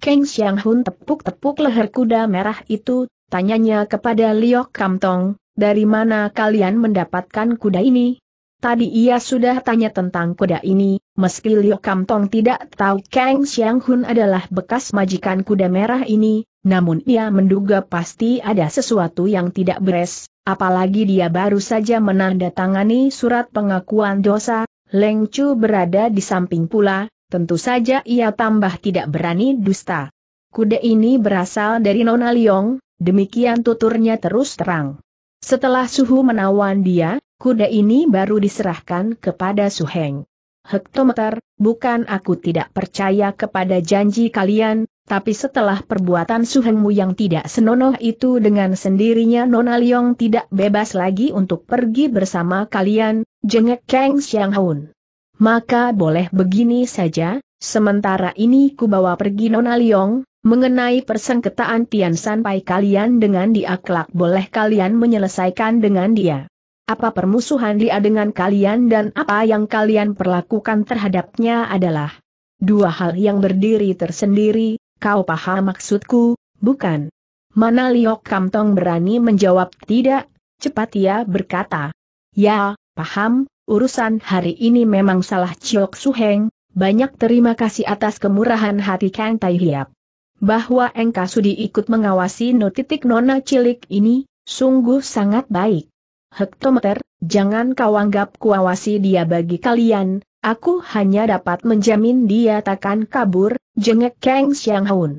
Kang Xiang Hun tepuk-tepuk leher kuda merah itu, tanyanya kepada Liok Kamtong, dari mana kalian mendapatkan kuda ini? Tadi ia sudah tanya tentang kuda ini, meski Liu Kam Tong tidak tahu Kang Xiang Hun adalah bekas majikan kuda merah ini, namun ia menduga pasti ada sesuatu yang tidak beres, apalagi dia baru saja menandatangani surat pengakuan dosa, Leng Chu berada di samping pula, tentu saja ia tambah tidak berani dusta. Kuda ini berasal dari Nona Liong, demikian tuturnya terus terang. Setelah suhu menawan dia, kuda ini baru diserahkan kepada Suheng. Hektometer, bukan aku tidak percaya kepada janji kalian, tapi setelah perbuatan Suhengmu yang tidak senonoh itu dengan sendirinya Nona Liong tidak bebas lagi untuk pergi bersama kalian, jengek Kang Xiang Hun. Maka boleh begini saja, sementara ini ku bawa pergi Nona Liong, mengenai persengketaan Tian Sanpai kalian dengan dia kelak boleh kalian menyelesaikan dengan dia. Apa permusuhan dia dengan kalian dan apa yang kalian perlakukan terhadapnya adalah dua hal yang berdiri tersendiri, kau paham maksudku, bukan? Mana Liok Kamtong berani menjawab tidak, cepat ia berkata. Ya, paham, urusan hari ini memang salah Chiok Suheng, banyak terima kasih atas kemurahan hati Kang Tai Hiap. Bahwa engkau sudi ikut mengawasi notitik nona cilik ini, sungguh sangat baik. Hektometer, jangan kau anggap kuawasi dia bagi kalian, aku hanya dapat menjamin dia takkan kabur, jengek Kang Xiang Hun.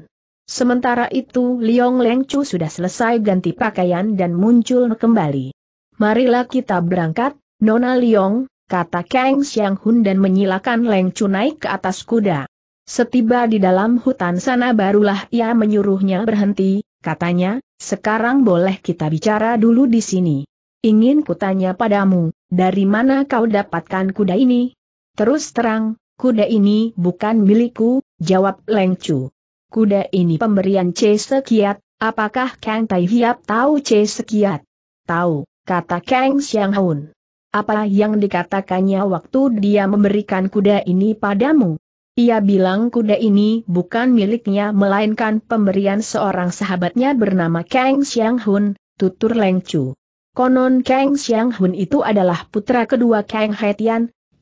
Sementara itu Liong Leng Chu sudah selesai ganti pakaian dan muncul kembali. Marilah kita berangkat, Nona Liong, kata Kang Xiang Hun dan menyilakan Leng Chu naik ke atas kuda. Setiba di dalam hutan sana barulah ia menyuruhnya berhenti, katanya, sekarang boleh kita bicara dulu di sini. Ingin kutanya padamu, dari mana kau dapatkan kuda ini? Terus terang, kuda ini bukan milikku, jawab Leng Chu. Kuda ini pemberian C Sekiat, apakah Kang Tai Hiap tahu C Sekiat? Tahu, kata Kang Xiang Hun. Apa yang dikatakannya waktu dia memberikan kuda ini padamu? Ia bilang kuda ini bukan miliknya melainkan pemberian seorang sahabatnya bernama Kang Xiang Hun, tutur Leng Chu. Konon Kang Xiang Hun itu adalah putra kedua Kang Hai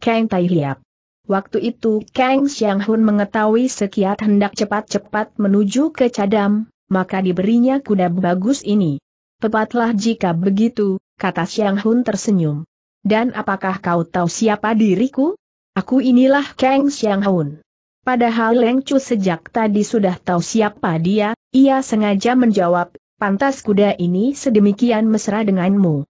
Kang Tai Liap. Waktu itu Kang Xiang Hun mengetahui sekiat hendak cepat-cepat menuju ke Cadam, maka diberinya kuda bagus ini. Tepatlah jika begitu, kata Xiang Hun tersenyum. Dan apakah kau tahu siapa diriku? Aku inilah Kang Xiang Hun. Padahal Leng Chu sejak tadi sudah tahu siapa dia, ia sengaja menjawab, pantas kuda ini sedemikian mesra denganmu.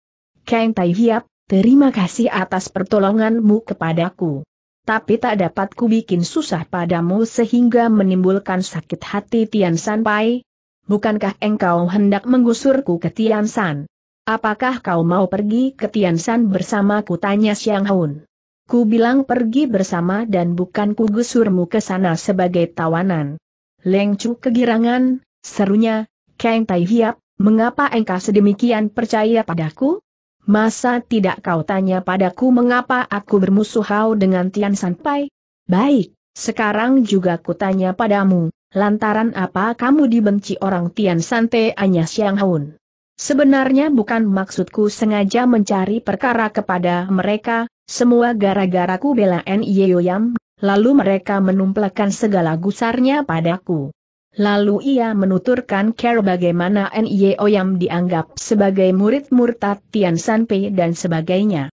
Kang Tai Hiap, terima kasih atas pertolonganmu kepadaku. Tapi tak dapat ku bikin susah padamu sehingga menimbulkan sakit hati Tian San Pai. Bukankah engkau hendak menggusurku ke Tian San? Apakah kau mau pergi ke Tian San bersamaku tanya Xiang Hun? Ku bilang pergi bersama dan bukan ku gusurmu ke sana sebagai tawanan. Leng Chu kegirangan, serunya, Kang Tai Hiap, mengapa engkau sedemikian percaya padaku? Masa tidak kau tanya padaku mengapa aku bermusuhau dengan Tian Sanpai? Baik, sekarang juga kutanya padamu, lantaran apa kamu dibenci orang Tian Sante Anya Siang Haun? Sebenarnya bukan maksudku sengaja mencari perkara kepada mereka, semua gara-garaku bela N.I.O.Yam, lalu mereka menumplekan segala gusarnya padaku. Lalu ia menuturkan care bagaimana Nye Oyam dianggap sebagai murid murtad Tian Sanpei dan sebagainya.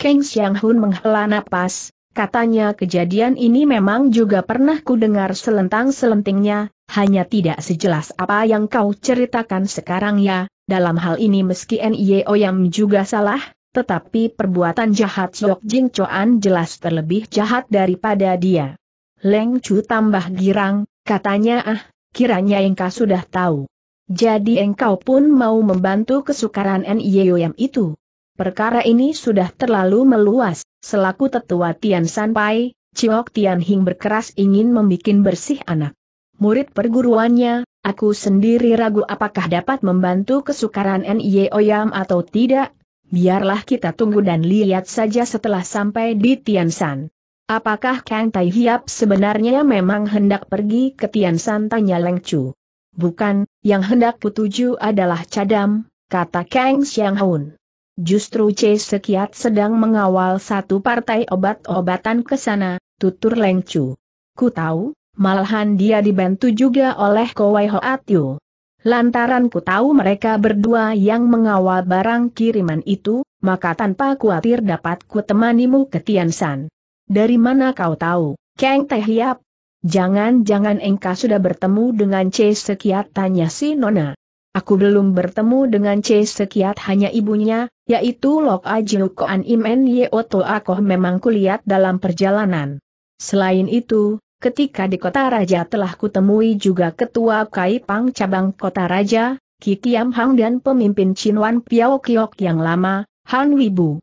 Kang Xiang Hun menghela napas, katanya kejadian ini memang juga pernah ku dengar selentang-selentingnya, hanya tidak sejelas apa yang kau ceritakan sekarang ya, dalam hal ini meski Nye Oyam juga salah, tetapi perbuatan jahat Sok Jing Choan jelas terlebih jahat daripada dia. Leng Chu tambah girang, katanya ah, kiranya engkau sudah tahu. Jadi engkau pun mau membantu kesukaran NIOM itu. Perkara ini sudah terlalu meluas, selaku tetua Tian Sanpai, Ciok Tian Hing berkeras ingin membuat bersih anak. Murid perguruannya, aku sendiri ragu apakah dapat membantu kesukaran NIOM atau tidak, biarlah kita tunggu dan lihat saja setelah sampai di Tian San. Apakah Kang Tai Hiap sebenarnya memang hendak pergi ke Tiansan tanya Leng Chu? Bukan, yang hendak kutuju adalah Cadam, kata Kang Xiang Hun. Justru Che Sekiat sedang mengawal satu partai obat-obatan ke sana, tutur Leng Chu. Ku tahu, malahan dia dibantu juga oleh Kowai Hoat Yu. Lantaran ku tahu mereka berdua yang mengawal barang kiriman itu, maka tanpa kuatir dapat ku temanimu ke Tiansan. Dari mana kau tahu, Kang Teh Hiap? Jangan-jangan engkau sudah bertemu dengan C Sekiat tanya si Nona. Aku belum bertemu dengan C Sekiat hanya ibunya, yaitu Lok Ajiu Koan Imen Yeoto Akoh memang kulihat dalam perjalanan. Selain itu, ketika di kota raja telah kutemui juga ketua Kaipang cabang kota raja, Kikiam Hang dan pemimpin Chinwan Piao Kiok yang lama, Han Wibu.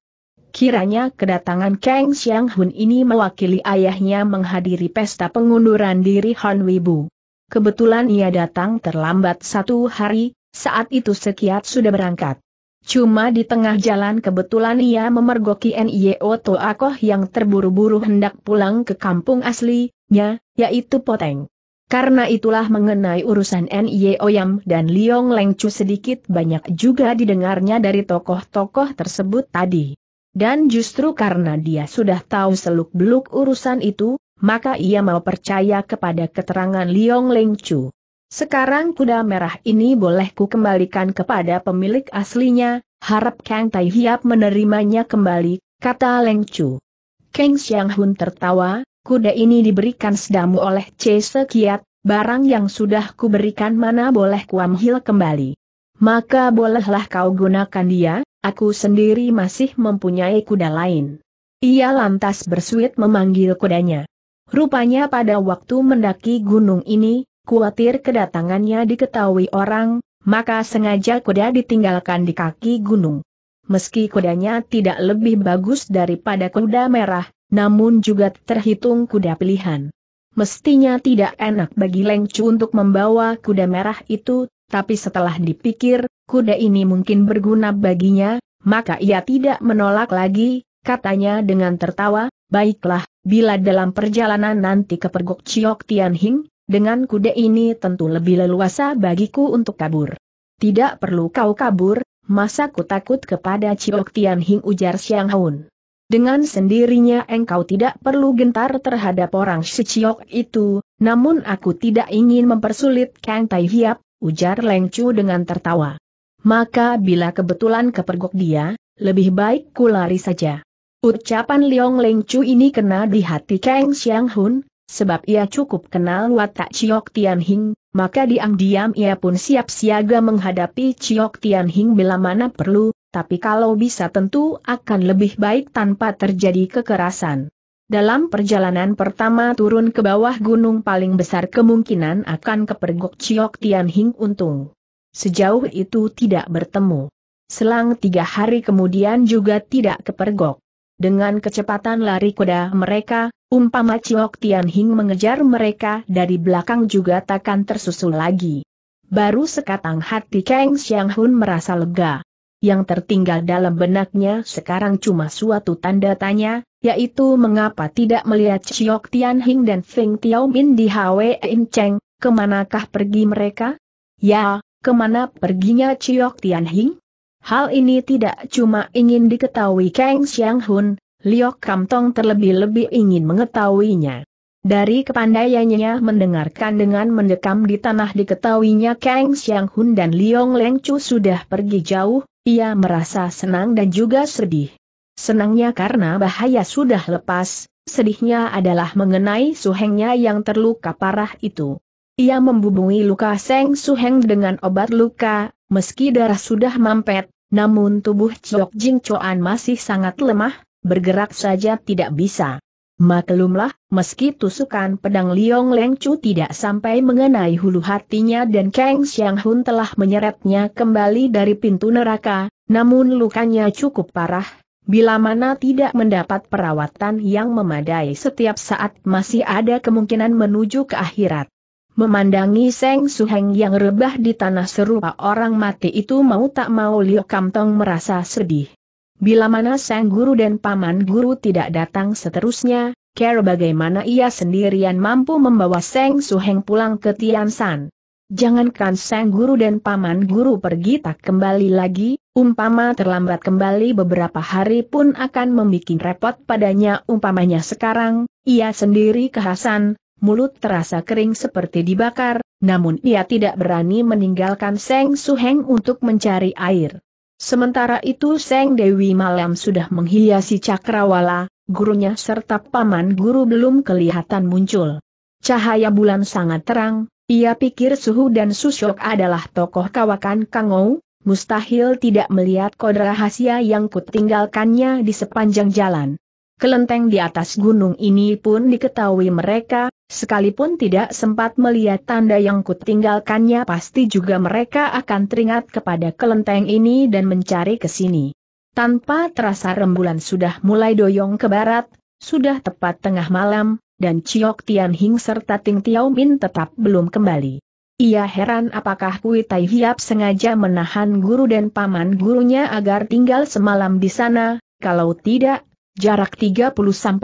Kiranya kedatangan Kang Xiang Hun ini mewakili ayahnya menghadiri pesta pengunduran diri Han Wibu. Kebetulan ia datang terlambat satu hari, saat itu Sekiat sudah berangkat. Cuma di tengah jalan kebetulan ia memergoki Nio Toakoh yang terburu-buru hendak pulang ke kampung aslinya, yaitu Poteng. Karena itulah mengenai urusan Nio Yam dan Liong Lengcu sedikit banyak juga didengarnya dari tokoh-tokoh tersebut tadi. Dan justru karena dia sudah tahu seluk-beluk urusan itu, maka ia mau percaya kepada keterangan Liong Leng Chu. Sekarang kuda merah ini boleh ku kembalikan kepada pemilik aslinya, harap Kang Tai Hiap menerimanya kembali, kata Leng Chu. Kang Xiang Hun tertawa, kuda ini diberikan sedamu oleh Che Sekiat, barang yang sudah kuberikan mana boleh kuamhil kembali maka bolehlah kau gunakan dia, aku sendiri masih mempunyai kuda lain. Ia lantas bersuit memanggil kudanya. Rupanya pada waktu mendaki gunung ini, kuatir kedatangannya diketahui orang, maka sengaja kuda ditinggalkan di kaki gunung. Meski kudanya tidak lebih bagus daripada kuda merah, namun juga terhitung kuda pilihan. Mestinya tidak enak bagi Lengcu untuk membawa kuda merah itu, tapi setelah dipikir, kuda ini mungkin berguna baginya, maka ia tidak menolak lagi, katanya dengan tertawa, baiklah, bila dalam perjalanan nanti ke pergok Ciok Tian Hing, dengan kuda ini tentu lebih leluasa bagiku untuk kabur. Tidak perlu kau kabur, masa ku takut kepada Ciok Tian Hing ujar Xiang Haun. Dengan sendirinya engkau tidak perlu gentar terhadap orang Si Seciok itu, namun aku tidak ingin mempersulit Kang Tai Hiap, ujar Leng Chu dengan tertawa. Maka bila kebetulan kepergok dia, lebih baik ku lari saja. Ucapan Liong Leng Chu ini kena di hati Kang Xiang Hun, sebab ia cukup kenal watak Chiok Tian Hing, maka diam-diam ia pun siap siaga menghadapi Chiok Tian Hing bila mana perlu, tapi kalau bisa tentu akan lebih baik tanpa terjadi kekerasan. Dalam perjalanan pertama turun ke bawah gunung paling besar kemungkinan akan kepergok Ciok Tian Hing Untung. Sejauh itu tidak bertemu. Selang tiga hari kemudian juga tidak kepergok. Dengan kecepatan lari kuda mereka, umpama Ciok Tian Hing mengejar mereka dari belakang juga takkan tersusul lagi. Baru sekatang hati Kang Xiang Hun merasa lega yang tertinggal dalam benaknya sekarang cuma suatu tanda tanya, yaitu mengapa tidak melihat Chiok Tian Hing dan Feng Min di Hwe In Cheng, kemanakah pergi mereka? Ya, kemana perginya Chiok Tian Hing? Hal ini tidak cuma ingin diketahui Kang Xiang Hun, Liok Kam Tong terlebih-lebih ingin mengetahuinya. Dari kepandaiannya mendengarkan dengan mendekam di tanah diketahuinya Kang Xiang Hun dan Liong Leng Chu sudah pergi jauh, ia merasa senang dan juga sedih. Senangnya karena bahaya sudah lepas, sedihnya adalah mengenai Su Hengnya yang terluka parah itu. Ia membubungi luka Seng Heng dengan obat luka, meski darah sudah mampet, namun tubuh Chok Jing masih sangat lemah, bergerak saja tidak bisa. Maklumlah, meski tusukan pedang Liong Leng tidak sampai mengenai hulu hatinya dan Kang Xiang Hun telah menyeretnya kembali dari pintu neraka, namun lukanya cukup parah, bila mana tidak mendapat perawatan yang memadai setiap saat masih ada kemungkinan menuju ke akhirat. Memandangi Seng Suheng yang rebah di tanah serupa orang mati itu mau tak mau Liu Kamtong merasa sedih. Bila mana sang guru dan paman guru tidak datang seterusnya, care bagaimana ia sendirian mampu membawa Seng Suheng pulang ke Tiansan. Jangankan sang guru dan paman guru pergi tak kembali lagi, umpama terlambat kembali beberapa hari pun akan membuat repot padanya umpamanya sekarang, ia sendiri kehasan, mulut terasa kering seperti dibakar, namun ia tidak berani meninggalkan Seng Suheng untuk mencari air. Sementara itu Seng Dewi Malam sudah menghiasi cakrawala, gurunya serta paman guru belum kelihatan muncul. Cahaya bulan sangat terang, ia pikir Suhu dan Susyok adalah tokoh kawakan Kangou, mustahil tidak melihat kode rahasia yang kutinggalkannya di sepanjang jalan. Kelenteng di atas gunung ini pun diketahui mereka, Sekalipun tidak sempat melihat tanda yang kutinggalkannya pasti juga mereka akan teringat kepada kelenteng ini dan mencari ke sini. Tanpa terasa rembulan sudah mulai doyong ke barat, sudah tepat tengah malam, dan Ciok Tian Hing serta Ting Tiao Min tetap belum kembali. Ia heran apakah Kui Tai Hiap sengaja menahan guru dan paman gurunya agar tinggal semalam di sana, kalau tidak, Jarak 30-40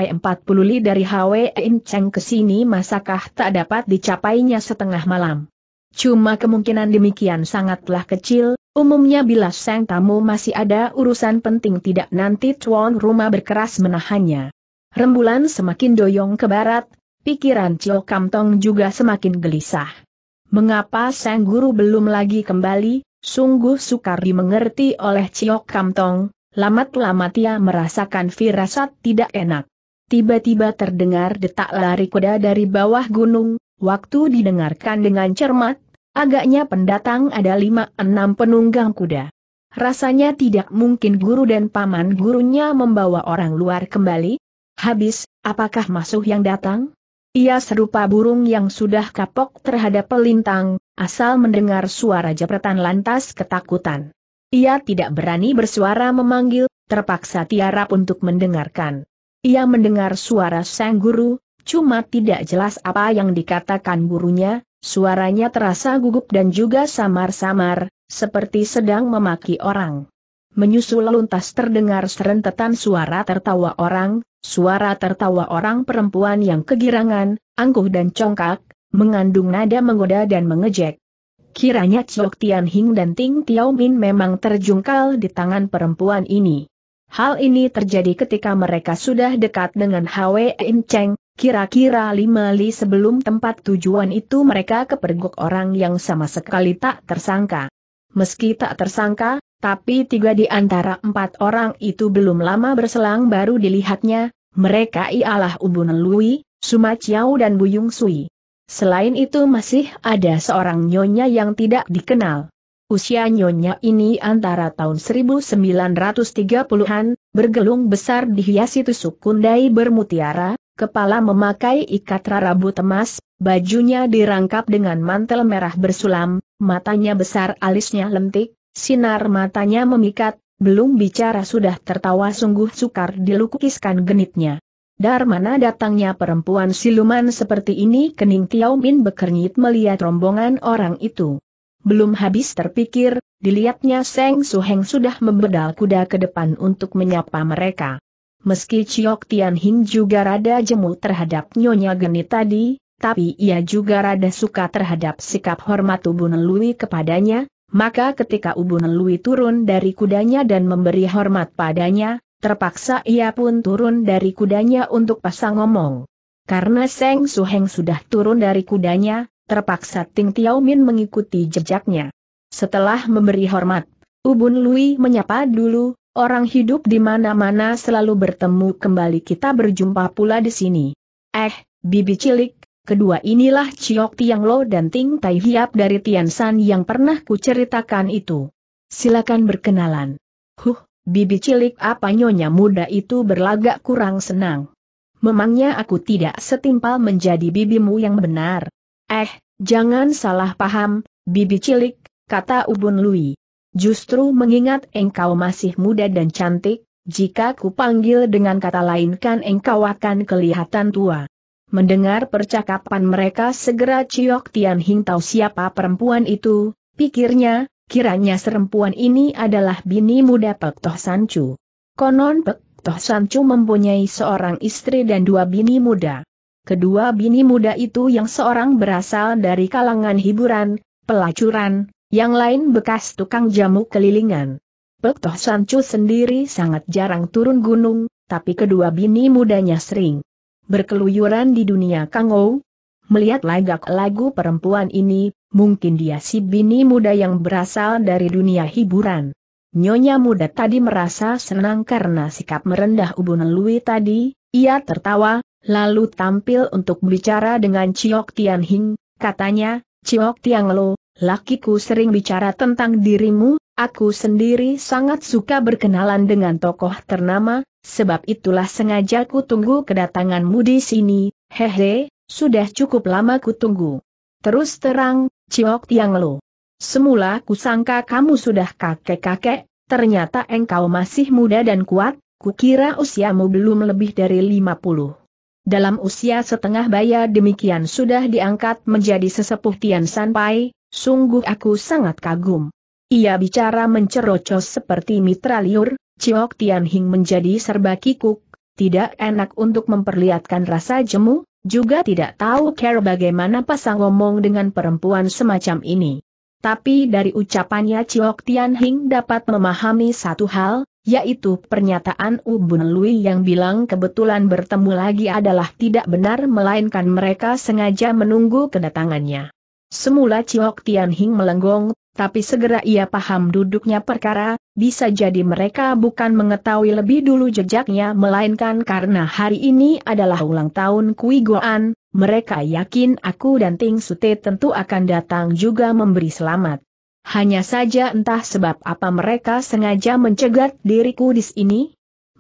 li dari Hwe In Cheng ke sini masakah tak dapat dicapainya setengah malam. Cuma kemungkinan demikian sangatlah kecil, umumnya bila sang tamu masih ada urusan penting tidak nanti tuan rumah berkeras menahannya. Rembulan semakin doyong ke barat, pikiran Cio Kam Tong juga semakin gelisah. Mengapa sang guru belum lagi kembali, sungguh sukar dimengerti oleh Cio Kam Tong, Lamat-lamat ia merasakan firasat tidak enak. Tiba-tiba terdengar detak lari kuda dari bawah gunung, waktu didengarkan dengan cermat, agaknya pendatang ada lima enam penunggang kuda. Rasanya tidak mungkin guru dan paman gurunya membawa orang luar kembali. Habis, apakah masuk yang datang? Ia serupa burung yang sudah kapok terhadap pelintang, asal mendengar suara jepretan lantas ketakutan. Ia tidak berani bersuara memanggil, terpaksa tiarap untuk mendengarkan. Ia mendengar suara sang guru, cuma tidak jelas apa yang dikatakan gurunya, suaranya terasa gugup dan juga samar-samar, seperti sedang memaki orang. Menyusul luntas terdengar serentetan suara tertawa orang, suara tertawa orang perempuan yang kegirangan, angkuh dan congkak, mengandung nada menggoda dan mengejek. Kiranya Chok Tian Hing dan Ting Tiao Min memang terjungkal di tangan perempuan ini. Hal ini terjadi ketika mereka sudah dekat dengan Hwe Im Cheng, kira-kira lima li sebelum tempat tujuan itu mereka kepergok orang yang sama sekali tak tersangka. Meski tak tersangka, tapi tiga di antara empat orang itu belum lama berselang baru dilihatnya, mereka ialah Ubun Lui, Suma Chiao dan Buyung Sui selain itu masih ada seorang nyonya yang tidak dikenal. Usia nyonya ini antara tahun 1930-an, bergelung besar dihiasi tusuk kundai bermutiara, kepala memakai ikat rambut emas, bajunya dirangkap dengan mantel merah bersulam, matanya besar alisnya lentik, sinar matanya memikat, belum bicara sudah tertawa sungguh sukar dilukiskan genitnya. Dar mana datangnya perempuan siluman seperti ini kening Tiao Min bekernyit melihat rombongan orang itu. Belum habis terpikir, dilihatnya Seng Su Heng sudah membedal kuda ke depan untuk menyapa mereka. Meski Chiok Tian Hing juga rada jemu terhadap Nyonya Geni tadi, tapi ia juga rada suka terhadap sikap hormat Ubu Nelui kepadanya, maka ketika Ubu Nelui turun dari kudanya dan memberi hormat padanya, Terpaksa ia pun turun dari kudanya untuk pasang ngomong. Karena Seng Suheng sudah turun dari kudanya, terpaksa Ting Tiao Min mengikuti jejaknya. Setelah memberi hormat, Ubun Lui menyapa dulu, orang hidup di mana-mana selalu bertemu kembali kita berjumpa pula di sini. Eh, bibi cilik, kedua inilah Ciok Tiang Lo dan Ting Tai Hiap dari Tian San yang pernah kuceritakan itu. Silakan berkenalan. Huh, Bibi cilik apa nyonya muda itu berlagak kurang senang. Memangnya aku tidak setimpal menjadi bibimu yang benar. Eh, jangan salah paham, bibi cilik, kata Ubun Lui. Justru mengingat engkau masih muda dan cantik, jika ku panggil dengan kata lain kan engkau akan kelihatan tua. Mendengar percakapan mereka segera Ciok Tian Hing tahu siapa perempuan itu, pikirnya, kiranya serempuan ini adalah bini muda Pek Toh Sancu. Konon Pek Toh Sancu mempunyai seorang istri dan dua bini muda. Kedua bini muda itu yang seorang berasal dari kalangan hiburan, pelacuran, yang lain bekas tukang jamu kelilingan. Pek Toh Sancu sendiri sangat jarang turun gunung, tapi kedua bini mudanya sering berkeluyuran di dunia kangou, Melihat lagak lagu perempuan ini, mungkin dia si bini muda yang berasal dari dunia hiburan. Nyonya muda tadi merasa senang karena sikap merendah Ubun Lui tadi, ia tertawa, lalu tampil untuk bicara dengan Ciok Tian Hing, katanya, Ciok Tiang Lo, lakiku sering bicara tentang dirimu, aku sendiri sangat suka berkenalan dengan tokoh ternama, sebab itulah sengaja ku tunggu kedatanganmu di sini, hehe, sudah cukup lama ku tunggu. Terus terang, Ciok Tiang Lo. Semula ku sangka kamu sudah kakek-kakek, ternyata engkau masih muda dan kuat, kukira usiamu belum lebih dari 50. Dalam usia setengah baya demikian sudah diangkat menjadi sesepuh Tian Sanpai, sungguh aku sangat kagum. Ia bicara mencerocos seperti mitra liur, Ciok Tian Hing menjadi serba kikuk, tidak enak untuk memperlihatkan rasa jemu, juga tidak tahu care bagaimana pasang ngomong dengan perempuan semacam ini. Tapi dari ucapannya Chiok Tian Hing dapat memahami satu hal, yaitu pernyataan Ubun Lui yang bilang kebetulan bertemu lagi adalah tidak benar melainkan mereka sengaja menunggu kedatangannya. Semula Chiok Tian Hing melenggong, tapi segera ia paham duduknya perkara, bisa jadi mereka bukan mengetahui lebih dulu jejaknya melainkan karena hari ini adalah ulang tahun Kui Goan, mereka yakin aku dan Ting Sute tentu akan datang juga memberi selamat. Hanya saja entah sebab apa mereka sengaja mencegat diriku di sini?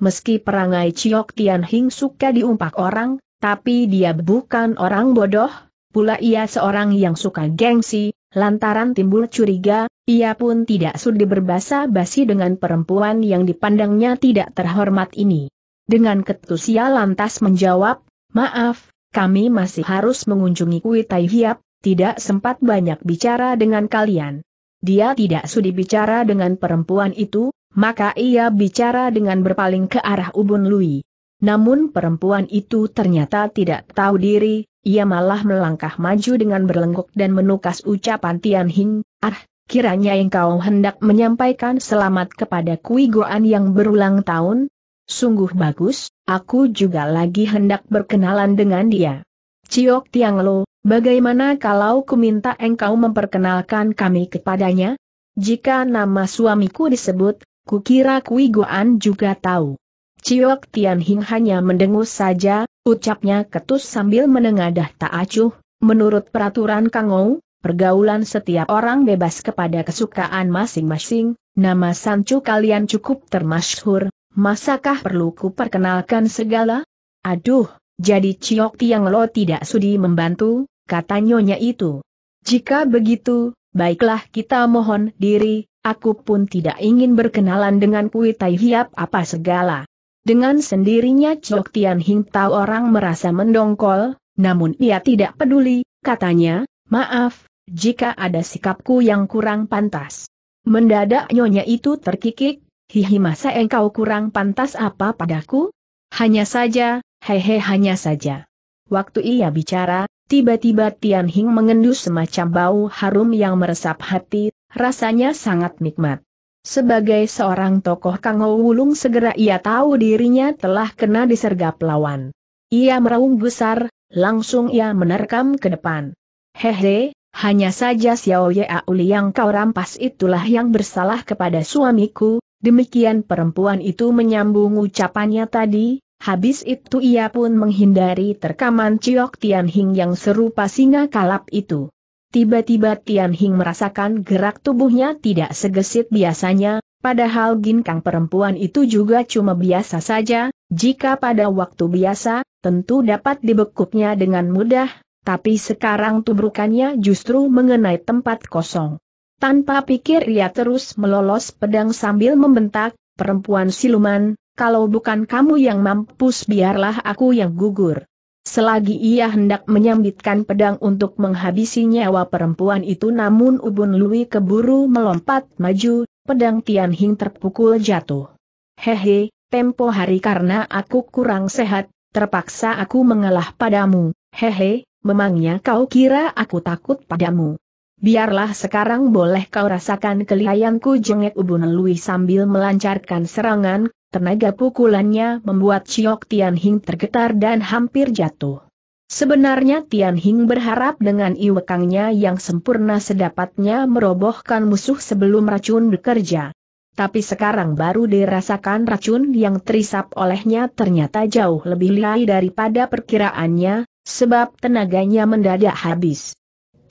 Meski perangai Ciok Tian Hing suka diumpak orang, tapi dia bukan orang bodoh, pula ia seorang yang suka gengsi, Lantaran timbul curiga, ia pun tidak sudi berbasa-basi dengan perempuan yang dipandangnya tidak terhormat ini. Dengan ketus ia lantas menjawab, maaf, kami masih harus mengunjungi Tai Hiap, tidak sempat banyak bicara dengan kalian. Dia tidak sudi bicara dengan perempuan itu, maka ia bicara dengan berpaling ke arah Ubun Lui. Namun perempuan itu ternyata tidak tahu diri, ia malah melangkah maju dengan berlenggok dan menukas ucapan Tian Hing, ah, kiranya engkau hendak menyampaikan selamat kepada Kui Goan yang berulang tahun? Sungguh bagus, aku juga lagi hendak berkenalan dengan dia. Ciok Tiang Lo, bagaimana kalau ku minta engkau memperkenalkan kami kepadanya? Jika nama suamiku disebut, kukira Kui Goan juga tahu. Ciok Tian Hing hanya mendengus saja, ucapnya ketus sambil menengadah tak acuh, menurut peraturan Kangou, pergaulan setiap orang bebas kepada kesukaan masing-masing, nama Sancu kalian cukup termasyhur, masakah perlu ku perkenalkan segala? Aduh, jadi Ciok Tian Lo tidak sudi membantu, kata nyonya itu. Jika begitu, baiklah kita mohon diri, aku pun tidak ingin berkenalan dengan Kui Tai Hiap apa segala. Dengan sendirinya Chok Tian Hing tahu orang merasa mendongkol, namun ia tidak peduli, katanya, maaf, jika ada sikapku yang kurang pantas. Mendadak nyonya itu terkikik, hihi masa engkau kurang pantas apa padaku? Hanya saja, hehe hanya saja. Waktu ia bicara, tiba-tiba Tian Hing mengendus semacam bau harum yang meresap hati, rasanya sangat nikmat. Sebagai seorang tokoh Kang Wulung segera ia tahu dirinya telah kena disergap lawan. Ia meraung besar, langsung ia menerkam ke depan. Hehe, hanya saja Xiao Auli yang kau rampas itulah yang bersalah kepada suamiku, demikian perempuan itu menyambung ucapannya tadi, habis itu ia pun menghindari terkaman Ciok Tian Hing yang serupa singa kalap itu. Tiba-tiba Tian Hing merasakan gerak tubuhnya tidak segesit biasanya, padahal ginkang perempuan itu juga cuma biasa saja, jika pada waktu biasa, tentu dapat dibekuknya dengan mudah, tapi sekarang tubrukannya justru mengenai tempat kosong. Tanpa pikir ia terus melolos pedang sambil membentak, perempuan siluman, kalau bukan kamu yang mampus biarlah aku yang gugur. Selagi ia hendak menyambitkan pedang untuk menghabisi nyawa perempuan itu namun Ubun Lui keburu melompat maju, pedang Tian Hing terpukul jatuh. Hehe, tempo hari karena aku kurang sehat, terpaksa aku mengalah padamu, hehe, memangnya kau kira aku takut padamu. Biarlah sekarang boleh kau rasakan kelihayanku jengek Ubun Lui sambil melancarkan serangan, Tenaga pukulannya membuat Chiok Tian Hing tergetar dan hampir jatuh. Sebenarnya Tian Hing berharap dengan iwekangnya yang sempurna sedapatnya merobohkan musuh sebelum racun bekerja. Tapi sekarang baru dirasakan racun yang terisap olehnya ternyata jauh lebih lihai daripada perkiraannya, sebab tenaganya mendadak habis.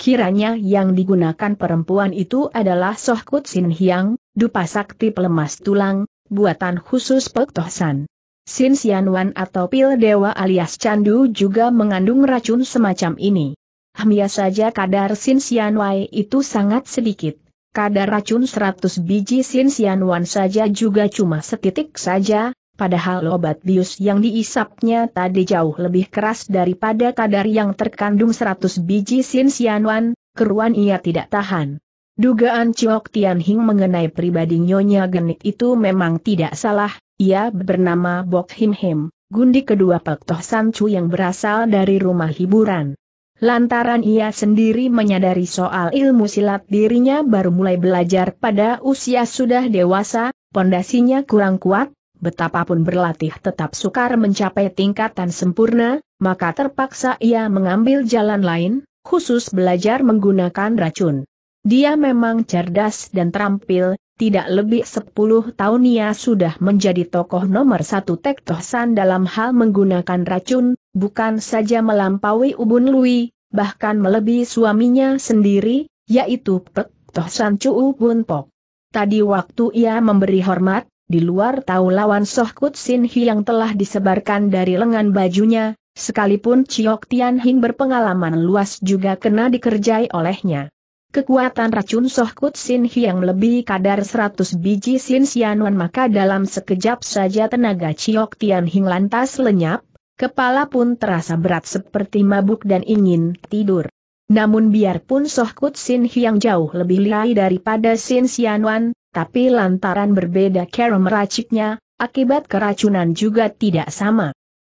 Kiranya yang digunakan perempuan itu adalah Sohkut Sin Hyang, dupa sakti pelemas tulang, buatan khusus Pek Toh San. Sin Wan atau pil dewa alias candu juga mengandung racun semacam ini. Hanya saja kadar Sin Wai itu sangat sedikit. Kadar racun 100 biji Sin Wan saja juga cuma setitik saja, padahal obat bius yang diisapnya tadi jauh lebih keras daripada kadar yang terkandung 100 biji Sin Wan, keruan ia tidak tahan. Dugaan Chiok Tian Hing mengenai pribadi Nyonya Genit itu memang tidak salah, ia bernama Bok Him Him, gundi kedua Pak Toh San Chu yang berasal dari rumah hiburan. Lantaran ia sendiri menyadari soal ilmu silat dirinya baru mulai belajar pada usia sudah dewasa, pondasinya kurang kuat, betapapun berlatih tetap sukar mencapai tingkatan sempurna, maka terpaksa ia mengambil jalan lain, khusus belajar menggunakan racun. Dia memang cerdas dan terampil, tidak lebih 10 tahun ia sudah menjadi tokoh nomor satu Tek Tohsan dalam hal menggunakan racun, bukan saja melampaui Ubun Lui, bahkan melebihi suaminya sendiri, yaitu Pek Tohsan Chu Ubun Pok. Tadi waktu ia memberi hormat, di luar tahu lawan Soh Kut Sin yang telah disebarkan dari lengan bajunya, sekalipun Chiok Tian Hing berpengalaman luas juga kena dikerjai olehnya. Kekuatan racun Sohkut Sin Hyang lebih kadar 100 biji Sin Xianuan maka dalam sekejap saja tenaga Ciok Tian Hing lantas lenyap, kepala pun terasa berat seperti mabuk dan ingin tidur. Namun biarpun Sohkut Sin Hyang jauh lebih lihai daripada Sin Xianuan, tapi lantaran berbeda cara meraciknya, akibat keracunan juga tidak sama.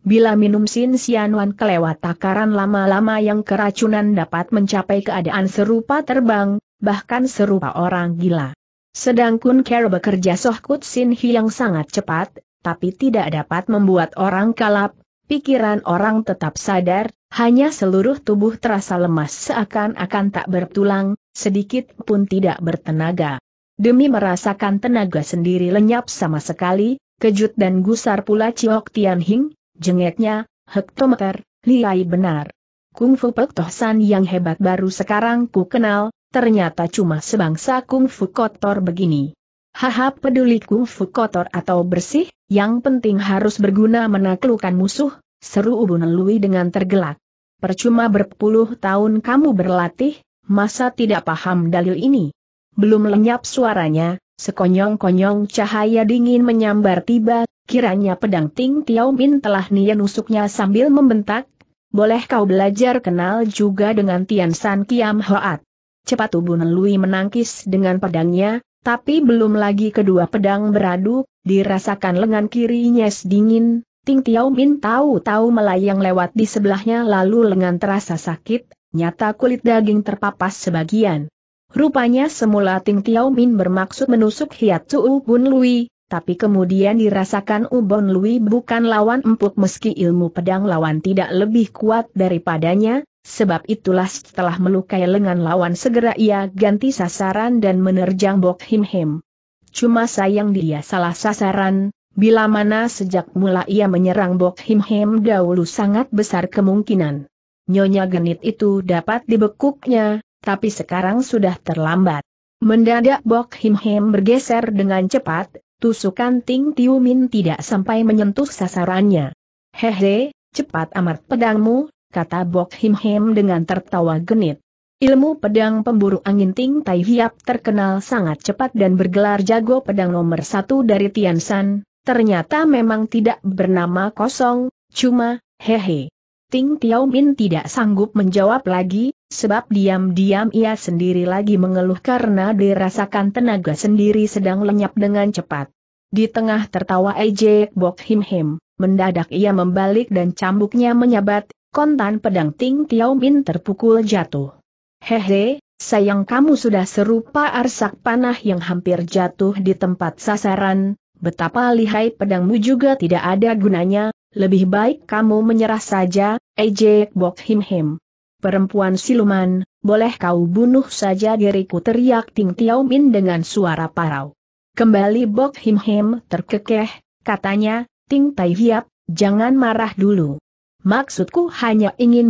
Bila minum sin sianuan kelewat takaran lama-lama yang keracunan dapat mencapai keadaan serupa terbang, bahkan serupa orang gila. Sedang kun kerja bekerja kut sin hi yang sangat cepat, tapi tidak dapat membuat orang kalap, pikiran orang tetap sadar, hanya seluruh tubuh terasa lemas seakan-akan tak bertulang, sedikit pun tidak bertenaga. Demi merasakan tenaga sendiri lenyap sama sekali, kejut dan gusar pula Ciok Tian Jengeknya, hektometer, liai benar. Kungfu Pek Tohsan yang hebat baru sekarang ku kenal, ternyata cuma sebangsa kungfu kotor begini. Haha peduli kungfu kotor atau bersih, yang penting harus berguna menaklukkan musuh, seru Ubun Lui dengan tergelak. Percuma berpuluh tahun kamu berlatih, masa tidak paham dalil ini? Belum lenyap suaranya, sekonyong-konyong cahaya dingin menyambar tiba, kiranya pedang Ting Tiao Min telah niat nusuknya sambil membentak, boleh kau belajar kenal juga dengan Tian San Kiam Hoat. Cepat tubuh Lui menangkis dengan pedangnya, tapi belum lagi kedua pedang beradu, dirasakan lengan kirinya sedingin. Ting Tiao Min tahu-tahu melayang lewat di sebelahnya lalu lengan terasa sakit, nyata kulit daging terpapas sebagian. Rupanya semula Ting Tiao Min bermaksud menusuk Hiat Su Bun Lui, tapi kemudian dirasakan Ubon Lui bukan lawan empuk meski ilmu pedang lawan tidak lebih kuat daripadanya, sebab itulah setelah melukai lengan lawan segera ia ganti sasaran dan menerjang Bok Him Him. Cuma sayang dia salah sasaran, bila mana sejak mula ia menyerang Bok Him Him dahulu sangat besar kemungkinan. Nyonya genit itu dapat dibekuknya, tapi sekarang sudah terlambat. Mendadak Bok Him Him bergeser dengan cepat, Tusukan Ting Tioumin tidak sampai menyentuh sasarannya. Hehe, cepat amat pedangmu, kata Bok Him Him dengan tertawa genit. Ilmu pedang pemburu angin Ting Tai Hiap terkenal sangat cepat dan bergelar jago pedang nomor satu dari Tian Tiansan, ternyata memang tidak bernama kosong, cuma, hehe. Ting Tiao Min tidak sanggup menjawab lagi, sebab diam-diam ia sendiri lagi mengeluh karena dirasakan tenaga sendiri sedang lenyap dengan cepat. Di tengah tertawa Ejek Bok Him Him, mendadak ia membalik dan cambuknya menyabat, kontan pedang Ting Tiao Min terpukul jatuh. Hehe, Sayang kamu sudah serupa arsak panah yang hampir jatuh di tempat sasaran, betapa lihai pedangmu juga tidak ada gunanya, lebih baik kamu menyerah saja, Ejek Bok Him Him. Perempuan siluman, boleh kau bunuh saja diriku teriak Ting Tiao Min dengan suara parau. Kembali Bok Him Him terkekeh, katanya, Ting Tai Hiap, jangan marah dulu. Maksudku hanya ingin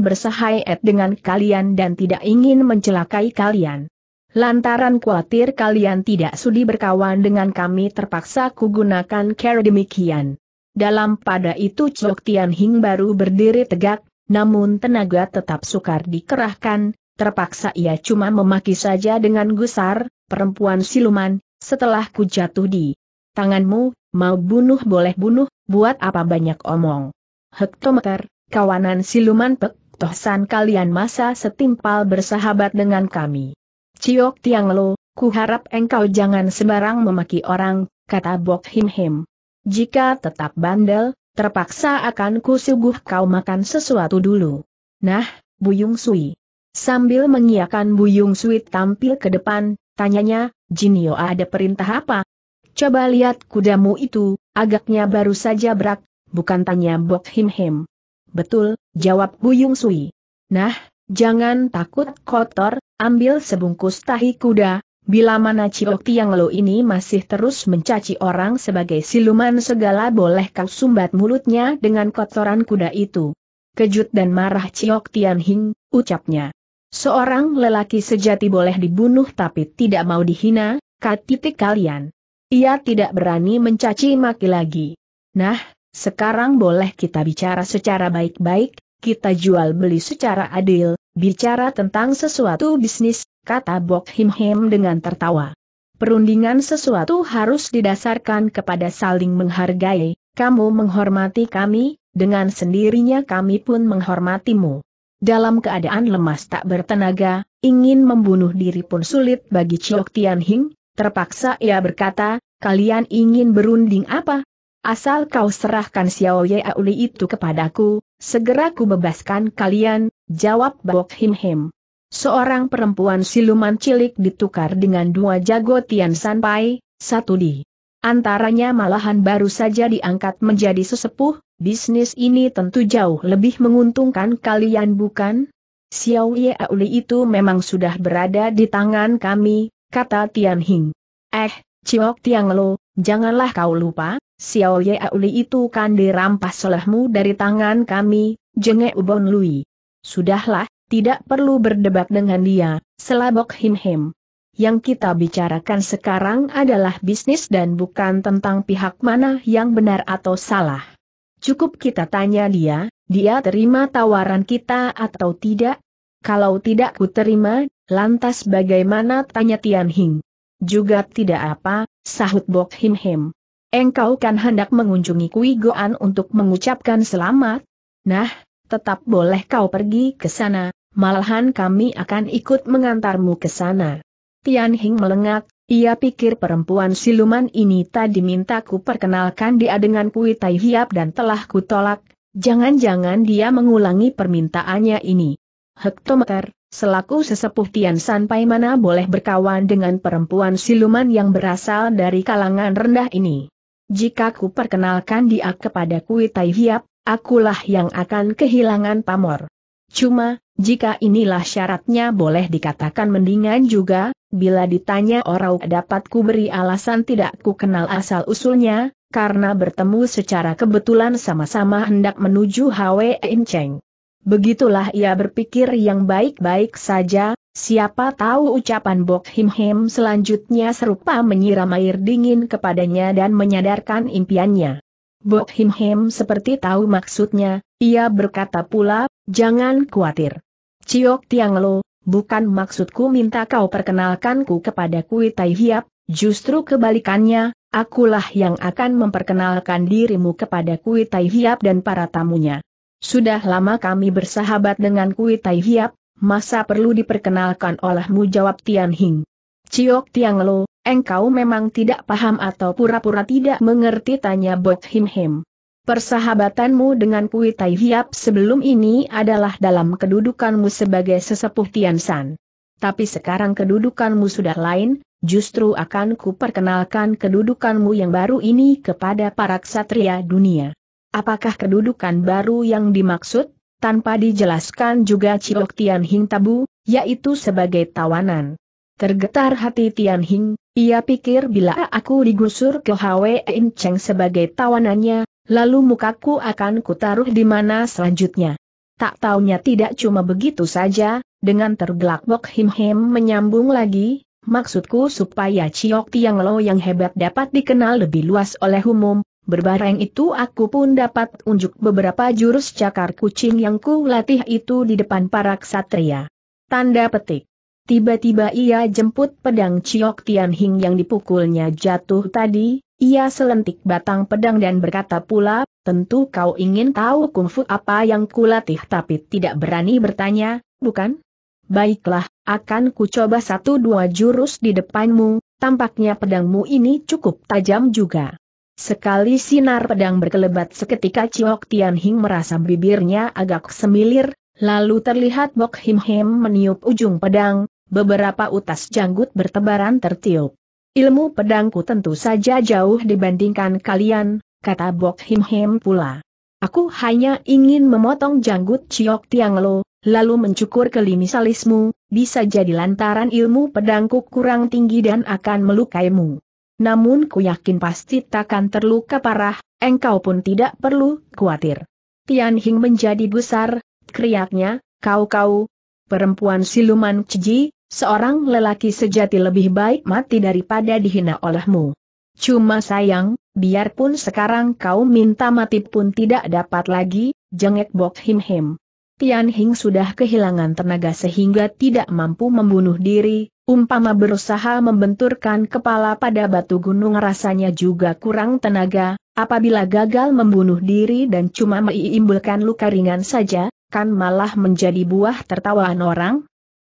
et dengan kalian dan tidak ingin mencelakai kalian. Lantaran khawatir kalian tidak sudi berkawan dengan kami terpaksa kugunakan cara demikian. Dalam pada itu Cok Tian Hing baru berdiri tegak, namun tenaga tetap sukar dikerahkan, terpaksa ia cuma memaki saja dengan gusar, perempuan siluman, setelah ku jatuh di tanganmu, mau bunuh boleh bunuh, buat apa banyak omong. Hektometer, kawanan siluman pek, tohsan kalian masa setimpal bersahabat dengan kami. Ciok Tiang Lo, ku harap engkau jangan sembarang memaki orang, kata Bok Him Him. Jika tetap bandel, terpaksa akan kusuguh kau makan sesuatu dulu. Nah, Buyung Sui. Sambil mengiakan Buyung Sui tampil ke depan, tanyanya, Jinio ada perintah apa? Coba lihat kudamu itu, agaknya baru saja berak, bukan tanya Bok Him Him. Betul, jawab Buyung Sui. Nah, jangan takut kotor, ambil sebungkus tahi kuda, Bila mana Ciok Tiang Lo ini masih terus mencaci orang sebagai siluman segala boleh kau sumbat mulutnya dengan kotoran kuda itu. Kejut dan marah Ciok Tian Hing, ucapnya. Seorang lelaki sejati boleh dibunuh tapi tidak mau dihina, kat titik kalian. Ia tidak berani mencaci maki lagi. Nah, sekarang boleh kita bicara secara baik-baik, kita jual beli secara adil, bicara tentang sesuatu bisnis, kata Bok Him Him dengan tertawa. Perundingan sesuatu harus didasarkan kepada saling menghargai, kamu menghormati kami, dengan sendirinya kami pun menghormatimu. Dalam keadaan lemas tak bertenaga, ingin membunuh diri pun sulit bagi Chiok Tian Hing, terpaksa ia berkata, kalian ingin berunding apa, Asal kau serahkan Xiao Ye Auli itu kepadaku, segera ku bebaskan kalian, jawab Bok Him Him. Seorang perempuan siluman cilik ditukar dengan dua jago Tian Sanpai, satu di antaranya malahan baru saja diangkat menjadi sesepuh, bisnis ini tentu jauh lebih menguntungkan kalian bukan? Xiao Ye Auli itu memang sudah berada di tangan kami, kata Tian Hing. Eh, Ciok Tiang Lo, janganlah kau lupa, Xiao Ye Auli itu kan dirampas olehmu dari tangan kami, jenge Ubon Lui. Sudahlah, tidak perlu berdebat dengan dia, selabok Him Him. Yang kita bicarakan sekarang adalah bisnis dan bukan tentang pihak mana yang benar atau salah. Cukup kita tanya dia, dia terima tawaran kita atau tidak? Kalau tidak ku terima, lantas bagaimana tanya Tian Hing? Juga tidak apa, sahut Bok Him Him. Engkau kan hendak mengunjungi Kui Goan untuk mengucapkan selamat? Nah, tetap boleh kau pergi ke sana, malahan kami akan ikut mengantarmu ke sana. Tian Hing melengak, ia pikir perempuan siluman ini tadi minta ku perkenalkan dia dengan Kui Tai Hiap dan telah kutolak, jangan-jangan dia mengulangi permintaannya ini. Hektometer, Selaku sesepuh Tian sampai mana boleh berkawan dengan perempuan siluman yang berasal dari kalangan rendah ini. Jika ku perkenalkan dia kepada Kui Tai Hiap, akulah yang akan kehilangan pamor. Cuma, jika inilah syaratnya boleh dikatakan mendingan juga, bila ditanya orang dapat ku beri alasan tidak ku kenal asal-usulnya, karena bertemu secara kebetulan sama-sama hendak menuju Hwe Cheng. Begitulah ia berpikir yang baik-baik saja, Siapa tahu ucapan Bok Him Him selanjutnya serupa menyiram air dingin kepadanya dan menyadarkan impiannya. Bok Him Him seperti tahu maksudnya, ia berkata pula, jangan khawatir. Ciok Tiang Lo, bukan maksudku minta kau perkenalkanku kepada Kui Tai Hiap, justru kebalikannya, akulah yang akan memperkenalkan dirimu kepada Kui Tai Hiap dan para tamunya. Sudah lama kami bersahabat dengan Kui Tai Hiap, masa perlu diperkenalkan olehmu jawab Tian Hing. Ciok Tiang Lo, engkau memang tidak paham atau pura-pura tidak mengerti tanya Bot Him Him. Persahabatanmu dengan Pui Tai Hiap sebelum ini adalah dalam kedudukanmu sebagai sesepuh Tian San. Tapi sekarang kedudukanmu sudah lain, justru akan kuperkenalkan kedudukanmu yang baru ini kepada para ksatria dunia. Apakah kedudukan baru yang dimaksud? tanpa dijelaskan juga Ciok Tian Hing tabu, yaitu sebagai tawanan. Tergetar hati Tian Hing, ia pikir bila aku digusur ke Hwe In Cheng sebagai tawanannya, lalu mukaku akan kutaruh di mana selanjutnya. Tak taunya tidak cuma begitu saja, dengan tergelak-bok Him-Him menyambung lagi, maksudku supaya Ciok Tiang Lo yang hebat dapat dikenal lebih luas oleh umum, Berbareng itu aku pun dapat unjuk beberapa jurus cakar kucing yang ku latih itu di depan para ksatria. Tanda petik. Tiba-tiba ia jemput pedang Ciok Tian Hing yang dipukulnya jatuh tadi, ia selentik batang pedang dan berkata pula, tentu kau ingin tahu kungfu apa yang ku latih tapi tidak berani bertanya, bukan? Baiklah, akan ku coba satu dua jurus di depanmu, tampaknya pedangmu ini cukup tajam juga. Sekali sinar pedang berkelebat seketika Chiok Tian Hing merasa bibirnya agak semilir, lalu terlihat Bok Him Him meniup ujung pedang, beberapa utas janggut bertebaran tertiup. Ilmu pedangku tentu saja jauh dibandingkan kalian, kata Bok Him Him pula. Aku hanya ingin memotong janggut Chiok Tiang Lo, lalu mencukur kelimi salismu, bisa jadi lantaran ilmu pedangku kurang tinggi dan akan melukaimu namun ku yakin pasti takkan terluka parah, engkau pun tidak perlu khawatir. Tian Hing menjadi besar, kriaknya, kau-kau, perempuan siluman ciji, seorang lelaki sejati lebih baik mati daripada dihina olehmu. Cuma sayang, biarpun sekarang kau minta mati pun tidak dapat lagi, jengek Bok Him Him. Tian Hing sudah kehilangan tenaga sehingga tidak mampu membunuh diri, Umpama berusaha membenturkan kepala pada batu gunung rasanya juga kurang tenaga, apabila gagal membunuh diri dan cuma meiimbulkan luka ringan saja, kan malah menjadi buah tertawaan orang?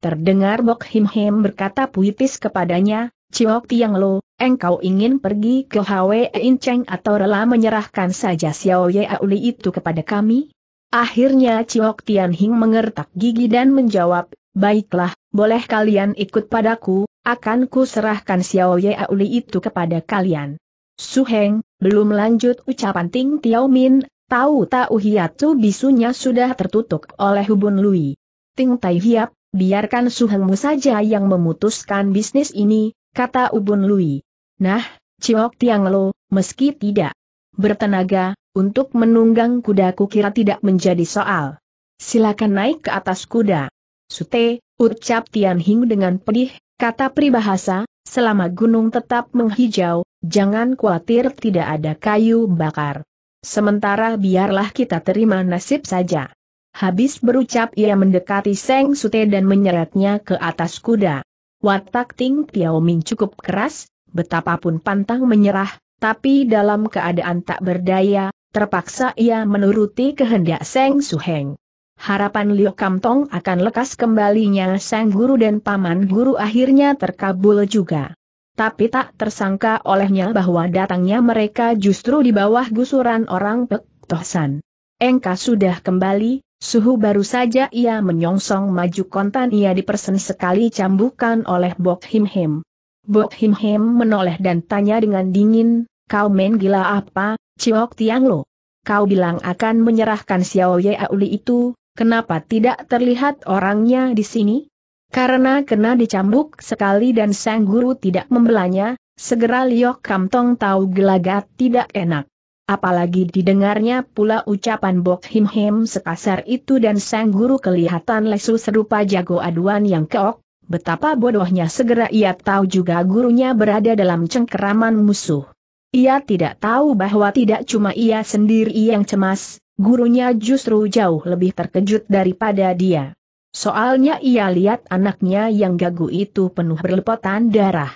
Terdengar Bok Him Him berkata puitis kepadanya, Ciok Tiang Lo, engkau ingin pergi ke Hwe In Cheng atau rela menyerahkan saja Xiao Ye Auli itu kepada kami? Akhirnya Ciok Tian Hing mengertak gigi dan menjawab, Baiklah, boleh kalian ikut padaku, akan ku serahkan Xiao Ye Auli itu kepada kalian. Su Heng, belum lanjut ucapan Ting Tiao Min, tahu-tahu hiatu bisunya sudah tertutup oleh Hubun Lui. Ting Tai Hiap, biarkan Su Hengmu saja yang memutuskan bisnis ini, kata Hubun Lui. Nah, Ciok Tiang Lo, meski tidak bertenaga, untuk menunggang kudaku kira tidak menjadi soal. Silakan naik ke atas kuda. Sute, ucap Tian Hing dengan pedih, kata pribahasa, selama gunung tetap menghijau, jangan khawatir tidak ada kayu bakar. Sementara biarlah kita terima nasib saja. Habis berucap ia mendekati Seng Sute dan menyeretnya ke atas kuda. Watak Ting Tiao Ming cukup keras, betapapun pantang menyerah, tapi dalam keadaan tak berdaya, terpaksa ia menuruti kehendak Seng Suheng. Harapan Liu Kamtong akan lekas kembalinya sang guru dan paman guru akhirnya terkabul juga. Tapi tak tersangka olehnya bahwa datangnya mereka justru di bawah gusuran orang Pek Tohsan. Engka sudah kembali, Suhu baru saja ia menyongsong maju kontan ia dipersen sekali cambukan oleh Bok Him Him. Bok Him Him menoleh dan tanya dengan dingin, kau main gila apa, Ciok Tiang Lo? Kau bilang akan menyerahkan Xiao Ye Auli itu, Kenapa tidak terlihat orangnya di sini? Karena kena dicambuk sekali dan sang guru tidak membelanya, segera Liok Kamtong tahu gelagat tidak enak. Apalagi didengarnya pula ucapan Bok Him Him sekasar itu dan sang guru kelihatan lesu serupa jago aduan yang keok, betapa bodohnya segera ia tahu juga gurunya berada dalam cengkeraman musuh. Ia tidak tahu bahwa tidak cuma ia sendiri yang cemas, gurunya justru jauh lebih terkejut daripada dia. Soalnya ia lihat anaknya yang gagu itu penuh berlepotan darah.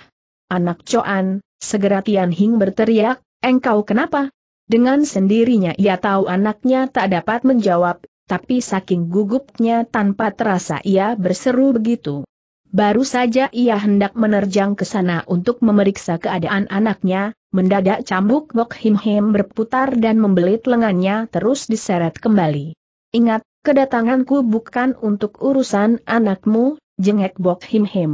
Anak Coan, segera Tian Hing berteriak, engkau kenapa? Dengan sendirinya ia tahu anaknya tak dapat menjawab, tapi saking gugupnya tanpa terasa ia berseru begitu. Baru saja ia hendak menerjang ke sana untuk memeriksa keadaan anaknya, Mendadak cambuk Bok Him Him berputar dan membelit lengannya terus diseret kembali. Ingat, kedatanganku bukan untuk urusan anakmu, jengek Bok Him Him.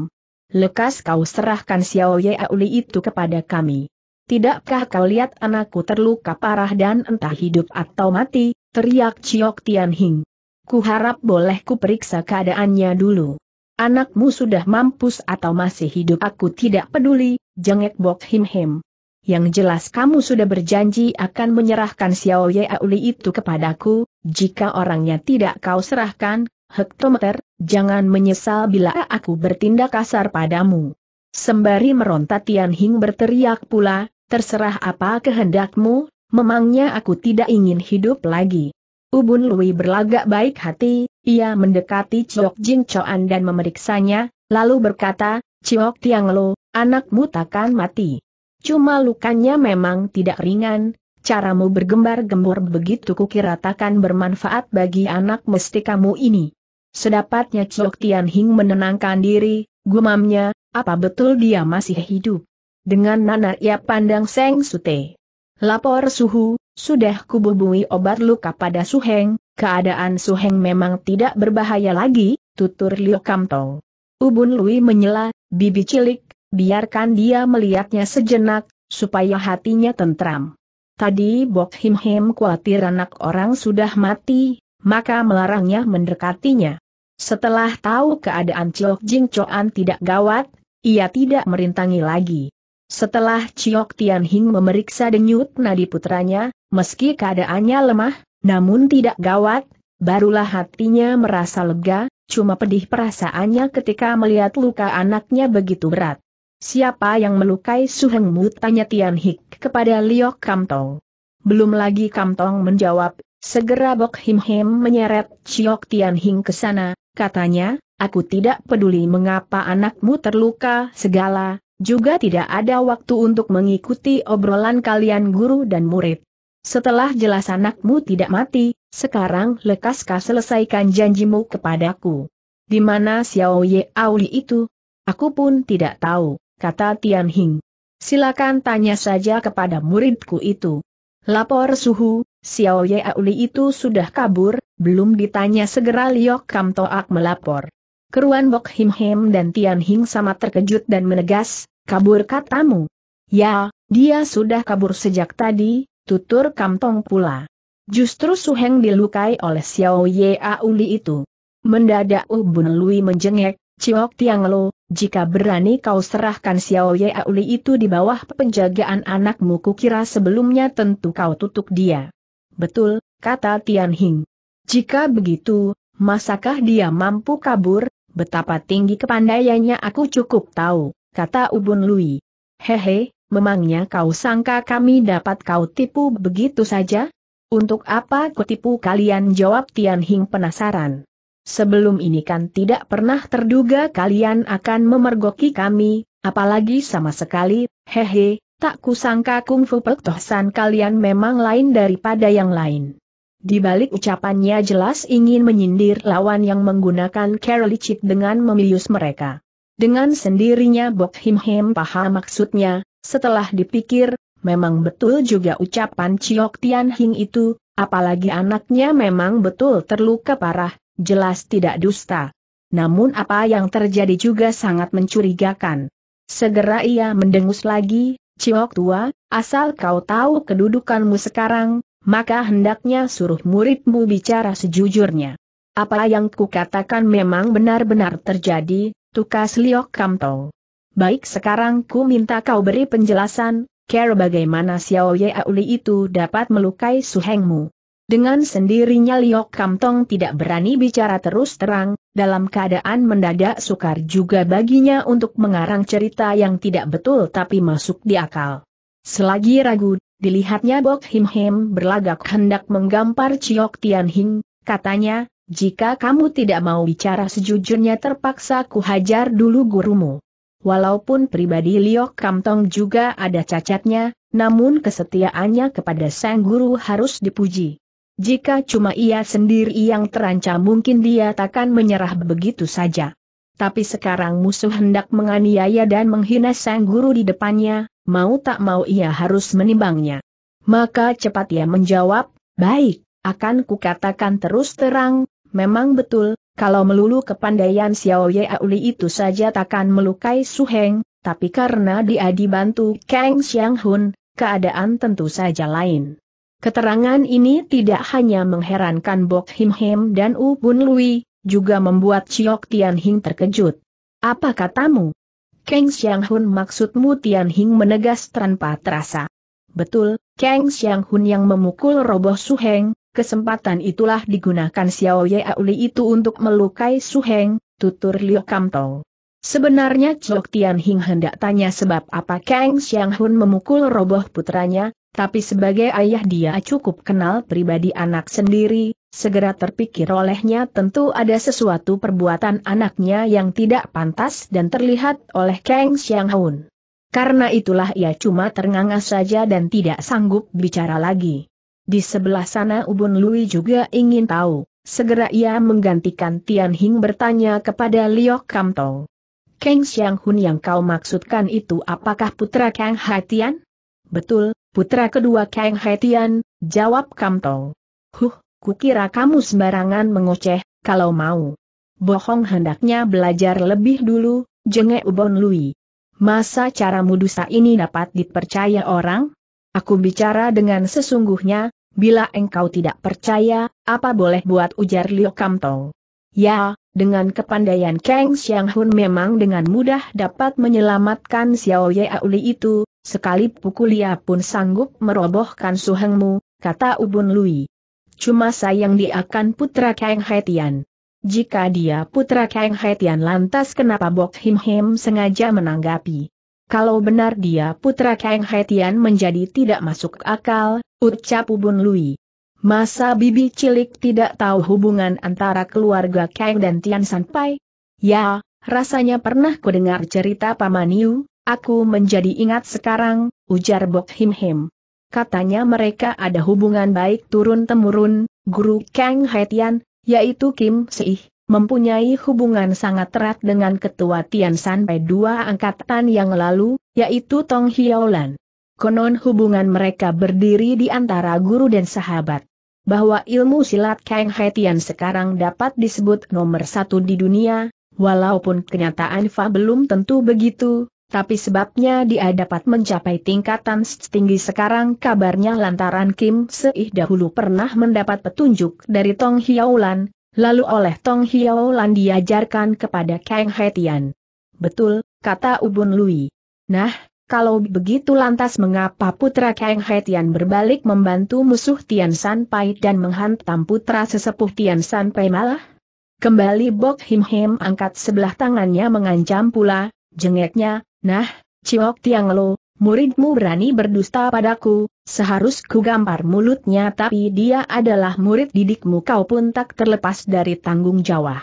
Lekas kau serahkan Xiao Ye Auli itu kepada kami. Tidakkah kau lihat anakku terluka parah dan entah hidup atau mati, teriak Chiok Tian Hing. Ku boleh ku periksa keadaannya dulu. Anakmu sudah mampus atau masih hidup aku tidak peduli, jengek Bok Him Him. Yang jelas kamu sudah berjanji akan menyerahkan Xiao Ye Auli itu kepadaku, jika orangnya tidak kau serahkan, hektometer, jangan menyesal bila aku bertindak kasar padamu. Sembari meronta Tian Hing berteriak pula, terserah apa kehendakmu, memangnya aku tidak ingin hidup lagi. Ubun Lui berlagak baik hati, ia mendekati Chok Jing Choan dan memeriksanya, lalu berkata, Chok Tiang Lo, anakmu takkan mati. Cuma lukanya memang tidak ringan, caramu bergembar-gembor begitu kukira takkan bermanfaat bagi anak mesti kamu ini. Sedapatnya Chok Tian Hing menenangkan diri, gumamnya, apa betul dia masih hidup? Dengan nanar ia pandang Seng Sute. Lapor suhu, sudah kububui obat luka pada Suheng, keadaan Suheng memang tidak berbahaya lagi, tutur Liu Kamtong. Ubun Lui menyela, bibi cilik, biarkan dia melihatnya sejenak, supaya hatinya tentram. Tadi Bok Him Him khawatir anak orang sudah mati, maka melarangnya mendekatinya. Setelah tahu keadaan Ciok Jing Choan tidak gawat, ia tidak merintangi lagi. Setelah Ciok Tian Hing memeriksa denyut nadi putranya, meski keadaannya lemah, namun tidak gawat, barulah hatinya merasa lega, cuma pedih perasaannya ketika melihat luka anaknya begitu berat. Siapa yang melukai Su Hengmu? Tanya Tian Hik kepada Liok Kamtong. Belum lagi Kamtong menjawab, segera Bok Him Him menyeret Ciok Tian Hing ke sana, katanya, aku tidak peduli mengapa anakmu terluka segala, juga tidak ada waktu untuk mengikuti obrolan kalian guru dan murid. Setelah jelas anakmu tidak mati, sekarang lekaskah selesaikan janjimu kepadaku. Di mana Xiao Ye Auli itu? Aku pun tidak tahu kata Tian Hing. Silakan tanya saja kepada muridku itu. Lapor suhu, Xiao Ye Auli itu sudah kabur, belum ditanya segera Liok Kam Toak melapor. Keruan Bok Him Him dan Tian Hing sama terkejut dan menegas, kabur katamu. Ya, dia sudah kabur sejak tadi, tutur Kam Tong pula. Justru Suheng dilukai oleh Xiao Ye Auli itu. Mendadak Ubun Lui menjengek, Ciok Tiang Lo, jika berani kau serahkan Xiao Ye Auli itu di bawah penjagaan anakmu kukira sebelumnya tentu kau tutup dia. Betul, kata Tian Hing. Jika begitu, masakah dia mampu kabur, betapa tinggi kepandaiannya aku cukup tahu, kata Ubun Lui. Hehe, memangnya kau sangka kami dapat kau tipu begitu saja? Untuk apa kutipu kalian jawab Tian Hing penasaran sebelum ini kan tidak pernah terduga kalian akan memergoki kami, apalagi sama sekali, hehe, tak kusangka kungfu pektohsan kalian memang lain daripada yang lain. Di balik ucapannya jelas ingin menyindir lawan yang menggunakan licik dengan memilius mereka. Dengan sendirinya Bok Him Him paham maksudnya, setelah dipikir, memang betul juga ucapan Chiok Tian Hing itu, apalagi anaknya memang betul terluka parah, jelas tidak dusta. Namun apa yang terjadi juga sangat mencurigakan. Segera ia mendengus lagi, Ciok tua, asal kau tahu kedudukanmu sekarang, maka hendaknya suruh muridmu bicara sejujurnya. Apa yang kukatakan memang benar-benar terjadi, tukas Liok Kamto. Baik sekarang ku minta kau beri penjelasan, care bagaimana Xiao Ye Auli itu dapat melukai suhengmu. Dengan sendirinya Liok Kamtong tidak berani bicara terus terang, dalam keadaan mendadak sukar juga baginya untuk mengarang cerita yang tidak betul tapi masuk di akal. Selagi ragu, dilihatnya Bok Him Him berlagak hendak menggampar Chiok Tian Hing, katanya, jika kamu tidak mau bicara sejujurnya terpaksa ku hajar dulu gurumu. Walaupun pribadi Liok Kamtong juga ada cacatnya, namun kesetiaannya kepada sang guru harus dipuji. Jika cuma ia sendiri yang terancam mungkin dia takkan menyerah begitu saja. Tapi sekarang musuh hendak menganiaya dan menghina sang guru di depannya, mau tak mau ia harus menimbangnya. Maka cepat ia menjawab, baik, akan kukatakan terus terang, memang betul, kalau melulu kepandaian Xiao Ye Auli itu saja takkan melukai Su Heng, tapi karena dia dibantu Kang Xiang Hun, keadaan tentu saja lain. Keterangan ini tidak hanya mengherankan Bok Him Hem dan U Bun Lui, juga membuat Chiok Tian Hing terkejut. Apa katamu? Kang Xiang Hun maksudmu Tian Hing menegas tanpa terasa. Betul, Kang Xiang Hun yang memukul roboh Su Heng, kesempatan itulah digunakan Xiao Ye Auli itu untuk melukai Su Heng, tutur Liu Kam Tong. Sebenarnya Chiok Tian Hing hendak tanya sebab apa Kang Xiang Hun memukul roboh putranya, tapi sebagai ayah dia cukup kenal pribadi anak sendiri, segera terpikir olehnya tentu ada sesuatu perbuatan anaknya yang tidak pantas dan terlihat oleh Kang Xiang Hun. Karena itulah ia cuma ternganga saja dan tidak sanggup bicara lagi. Di sebelah sana Ubun Lui juga ingin tahu, segera ia menggantikan Tian Hing bertanya kepada Liu Kam Tong. Kang Xiang Hun yang kau maksudkan itu apakah putra Kang Hatian? Betul, Putra kedua Kang Haitian, jawab Kam Kamtong. Huh, kukira kamu sembarangan mengoceh, kalau mau. Bohong hendaknya belajar lebih dulu, jengek Ubon Lui. Masa cara mudusa ini dapat dipercaya orang? Aku bicara dengan sesungguhnya, bila engkau tidak percaya, apa boleh buat ujar Liu Kam Tong? Ya, dengan kepandaian Kang Xiang Hun memang dengan mudah dapat menyelamatkan Xiao Ye Auli itu, sekali pukul ia pun sanggup merobohkan suhengmu, kata Ubun Lui. Cuma sayang dia akan putra Kang Haitian. Jika dia putra Kang Haitian lantas kenapa Bok Him Him sengaja menanggapi? Kalau benar dia putra Kang Haitian menjadi tidak masuk akal, ucap Ubun Lui. Masa bibi cilik tidak tahu hubungan antara keluarga Kang dan Tian Sanpai? Ya, rasanya pernah kudengar cerita Paman Yu, aku menjadi ingat sekarang, ujar Bok Him Him. Katanya mereka ada hubungan baik turun-temurun, guru Kang Haitian, yaitu Kim Seih, mempunyai hubungan sangat erat dengan ketua Tian Sanpai dua angkatan yang lalu, yaitu Tong Hiaolan. Konon hubungan mereka berdiri di antara guru dan sahabat bahwa ilmu silat Kang Haitian sekarang dapat disebut nomor satu di dunia, walaupun kenyataan Fa belum tentu begitu, tapi sebabnya dia dapat mencapai tingkatan setinggi sekarang kabarnya lantaran Kim Seih dahulu pernah mendapat petunjuk dari Tong Hiaulan, lalu oleh Tong Hiaulan diajarkan kepada Kang Haitian. Betul, kata Ubun Lui. Nah, kalau begitu lantas mengapa putra Kang Tian berbalik membantu musuh Tian San Pai dan menghantam putra sesepuh Tian San Pai malah? Kembali Bok Him Him angkat sebelah tangannya mengancam pula, jengeknya, nah, Ciok Tiang Lo, muridmu berani berdusta padaku, seharus ku gampar mulutnya tapi dia adalah murid didikmu kau pun tak terlepas dari tanggung jawab.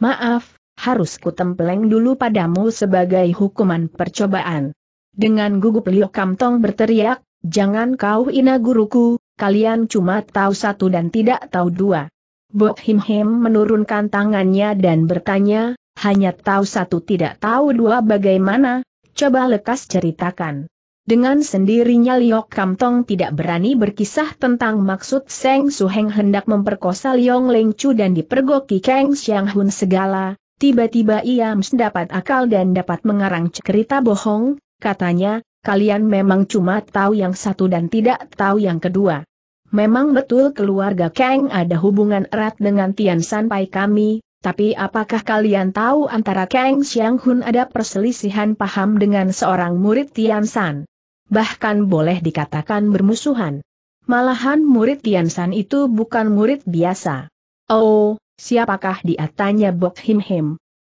Maaf, harus ku tempeleng dulu padamu sebagai hukuman percobaan. Dengan gugup Liu Kamtong berteriak, jangan kau ina guruku, kalian cuma tahu satu dan tidak tahu dua. Bok Him Him menurunkan tangannya dan bertanya, hanya tahu satu tidak tahu dua bagaimana, coba lekas ceritakan. Dengan sendirinya Liok Kamtong tidak berani berkisah tentang maksud Seng Suheng hendak memperkosa Liong Leng Chu dan dipergoki Kang Xiang Hun segala, tiba-tiba ia mendapat akal dan dapat mengarang cerita bohong, katanya, kalian memang cuma tahu yang satu dan tidak tahu yang kedua. Memang betul keluarga Kang ada hubungan erat dengan Tian San Pai kami, tapi apakah kalian tahu antara Kang Xiang Hun ada perselisihan paham dengan seorang murid Tian San? Bahkan boleh dikatakan bermusuhan. Malahan murid Tian San itu bukan murid biasa. Oh, siapakah dia tanya Bok Him Him?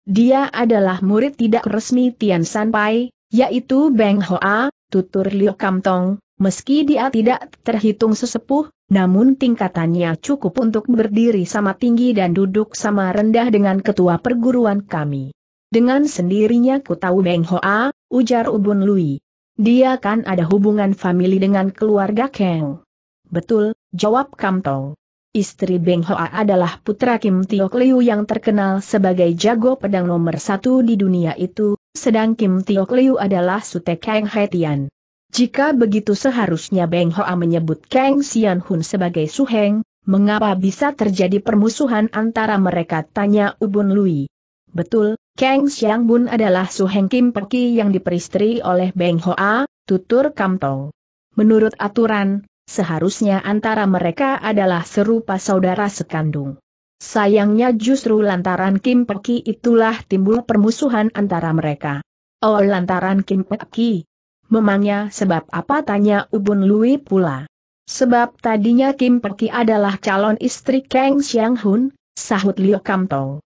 Dia adalah murid tidak resmi Tian San Pai, yaitu Beng Hoa, tutur Liu Kamtong, meski dia tidak terhitung sesepuh, namun tingkatannya cukup untuk berdiri sama tinggi dan duduk sama rendah dengan ketua perguruan kami. Dengan sendirinya ku tahu Beng Hoa, ujar Ubun Lui. Dia kan ada hubungan famili dengan keluarga Kang. Betul, jawab Kamtong. Istri Beng Hoa adalah putra Kim Tiok Liu yang terkenal sebagai jago pedang nomor satu di dunia itu, sedang Kim Tiok Liu adalah Sute Kang Hetian. Jika begitu seharusnya Beng Hoa menyebut Kang Sian Hun sebagai Su Heng, mengapa bisa terjadi permusuhan antara mereka tanya Ubun Lui. Betul, Kang Siang Bun adalah Su Heng Kim Peki yang diperistri oleh Beng Hoa, tutur Kam Tong. Menurut aturan, seharusnya antara mereka adalah serupa saudara sekandung. Sayangnya justru lantaran Kim Peki itulah timbul permusuhan antara mereka. Oh lantaran Kim Peki. Memangnya sebab apa tanya Ubun Lui pula. Sebab tadinya Kim Peki adalah calon istri Kang Xiang Hun, sahut Liu Kam Tong.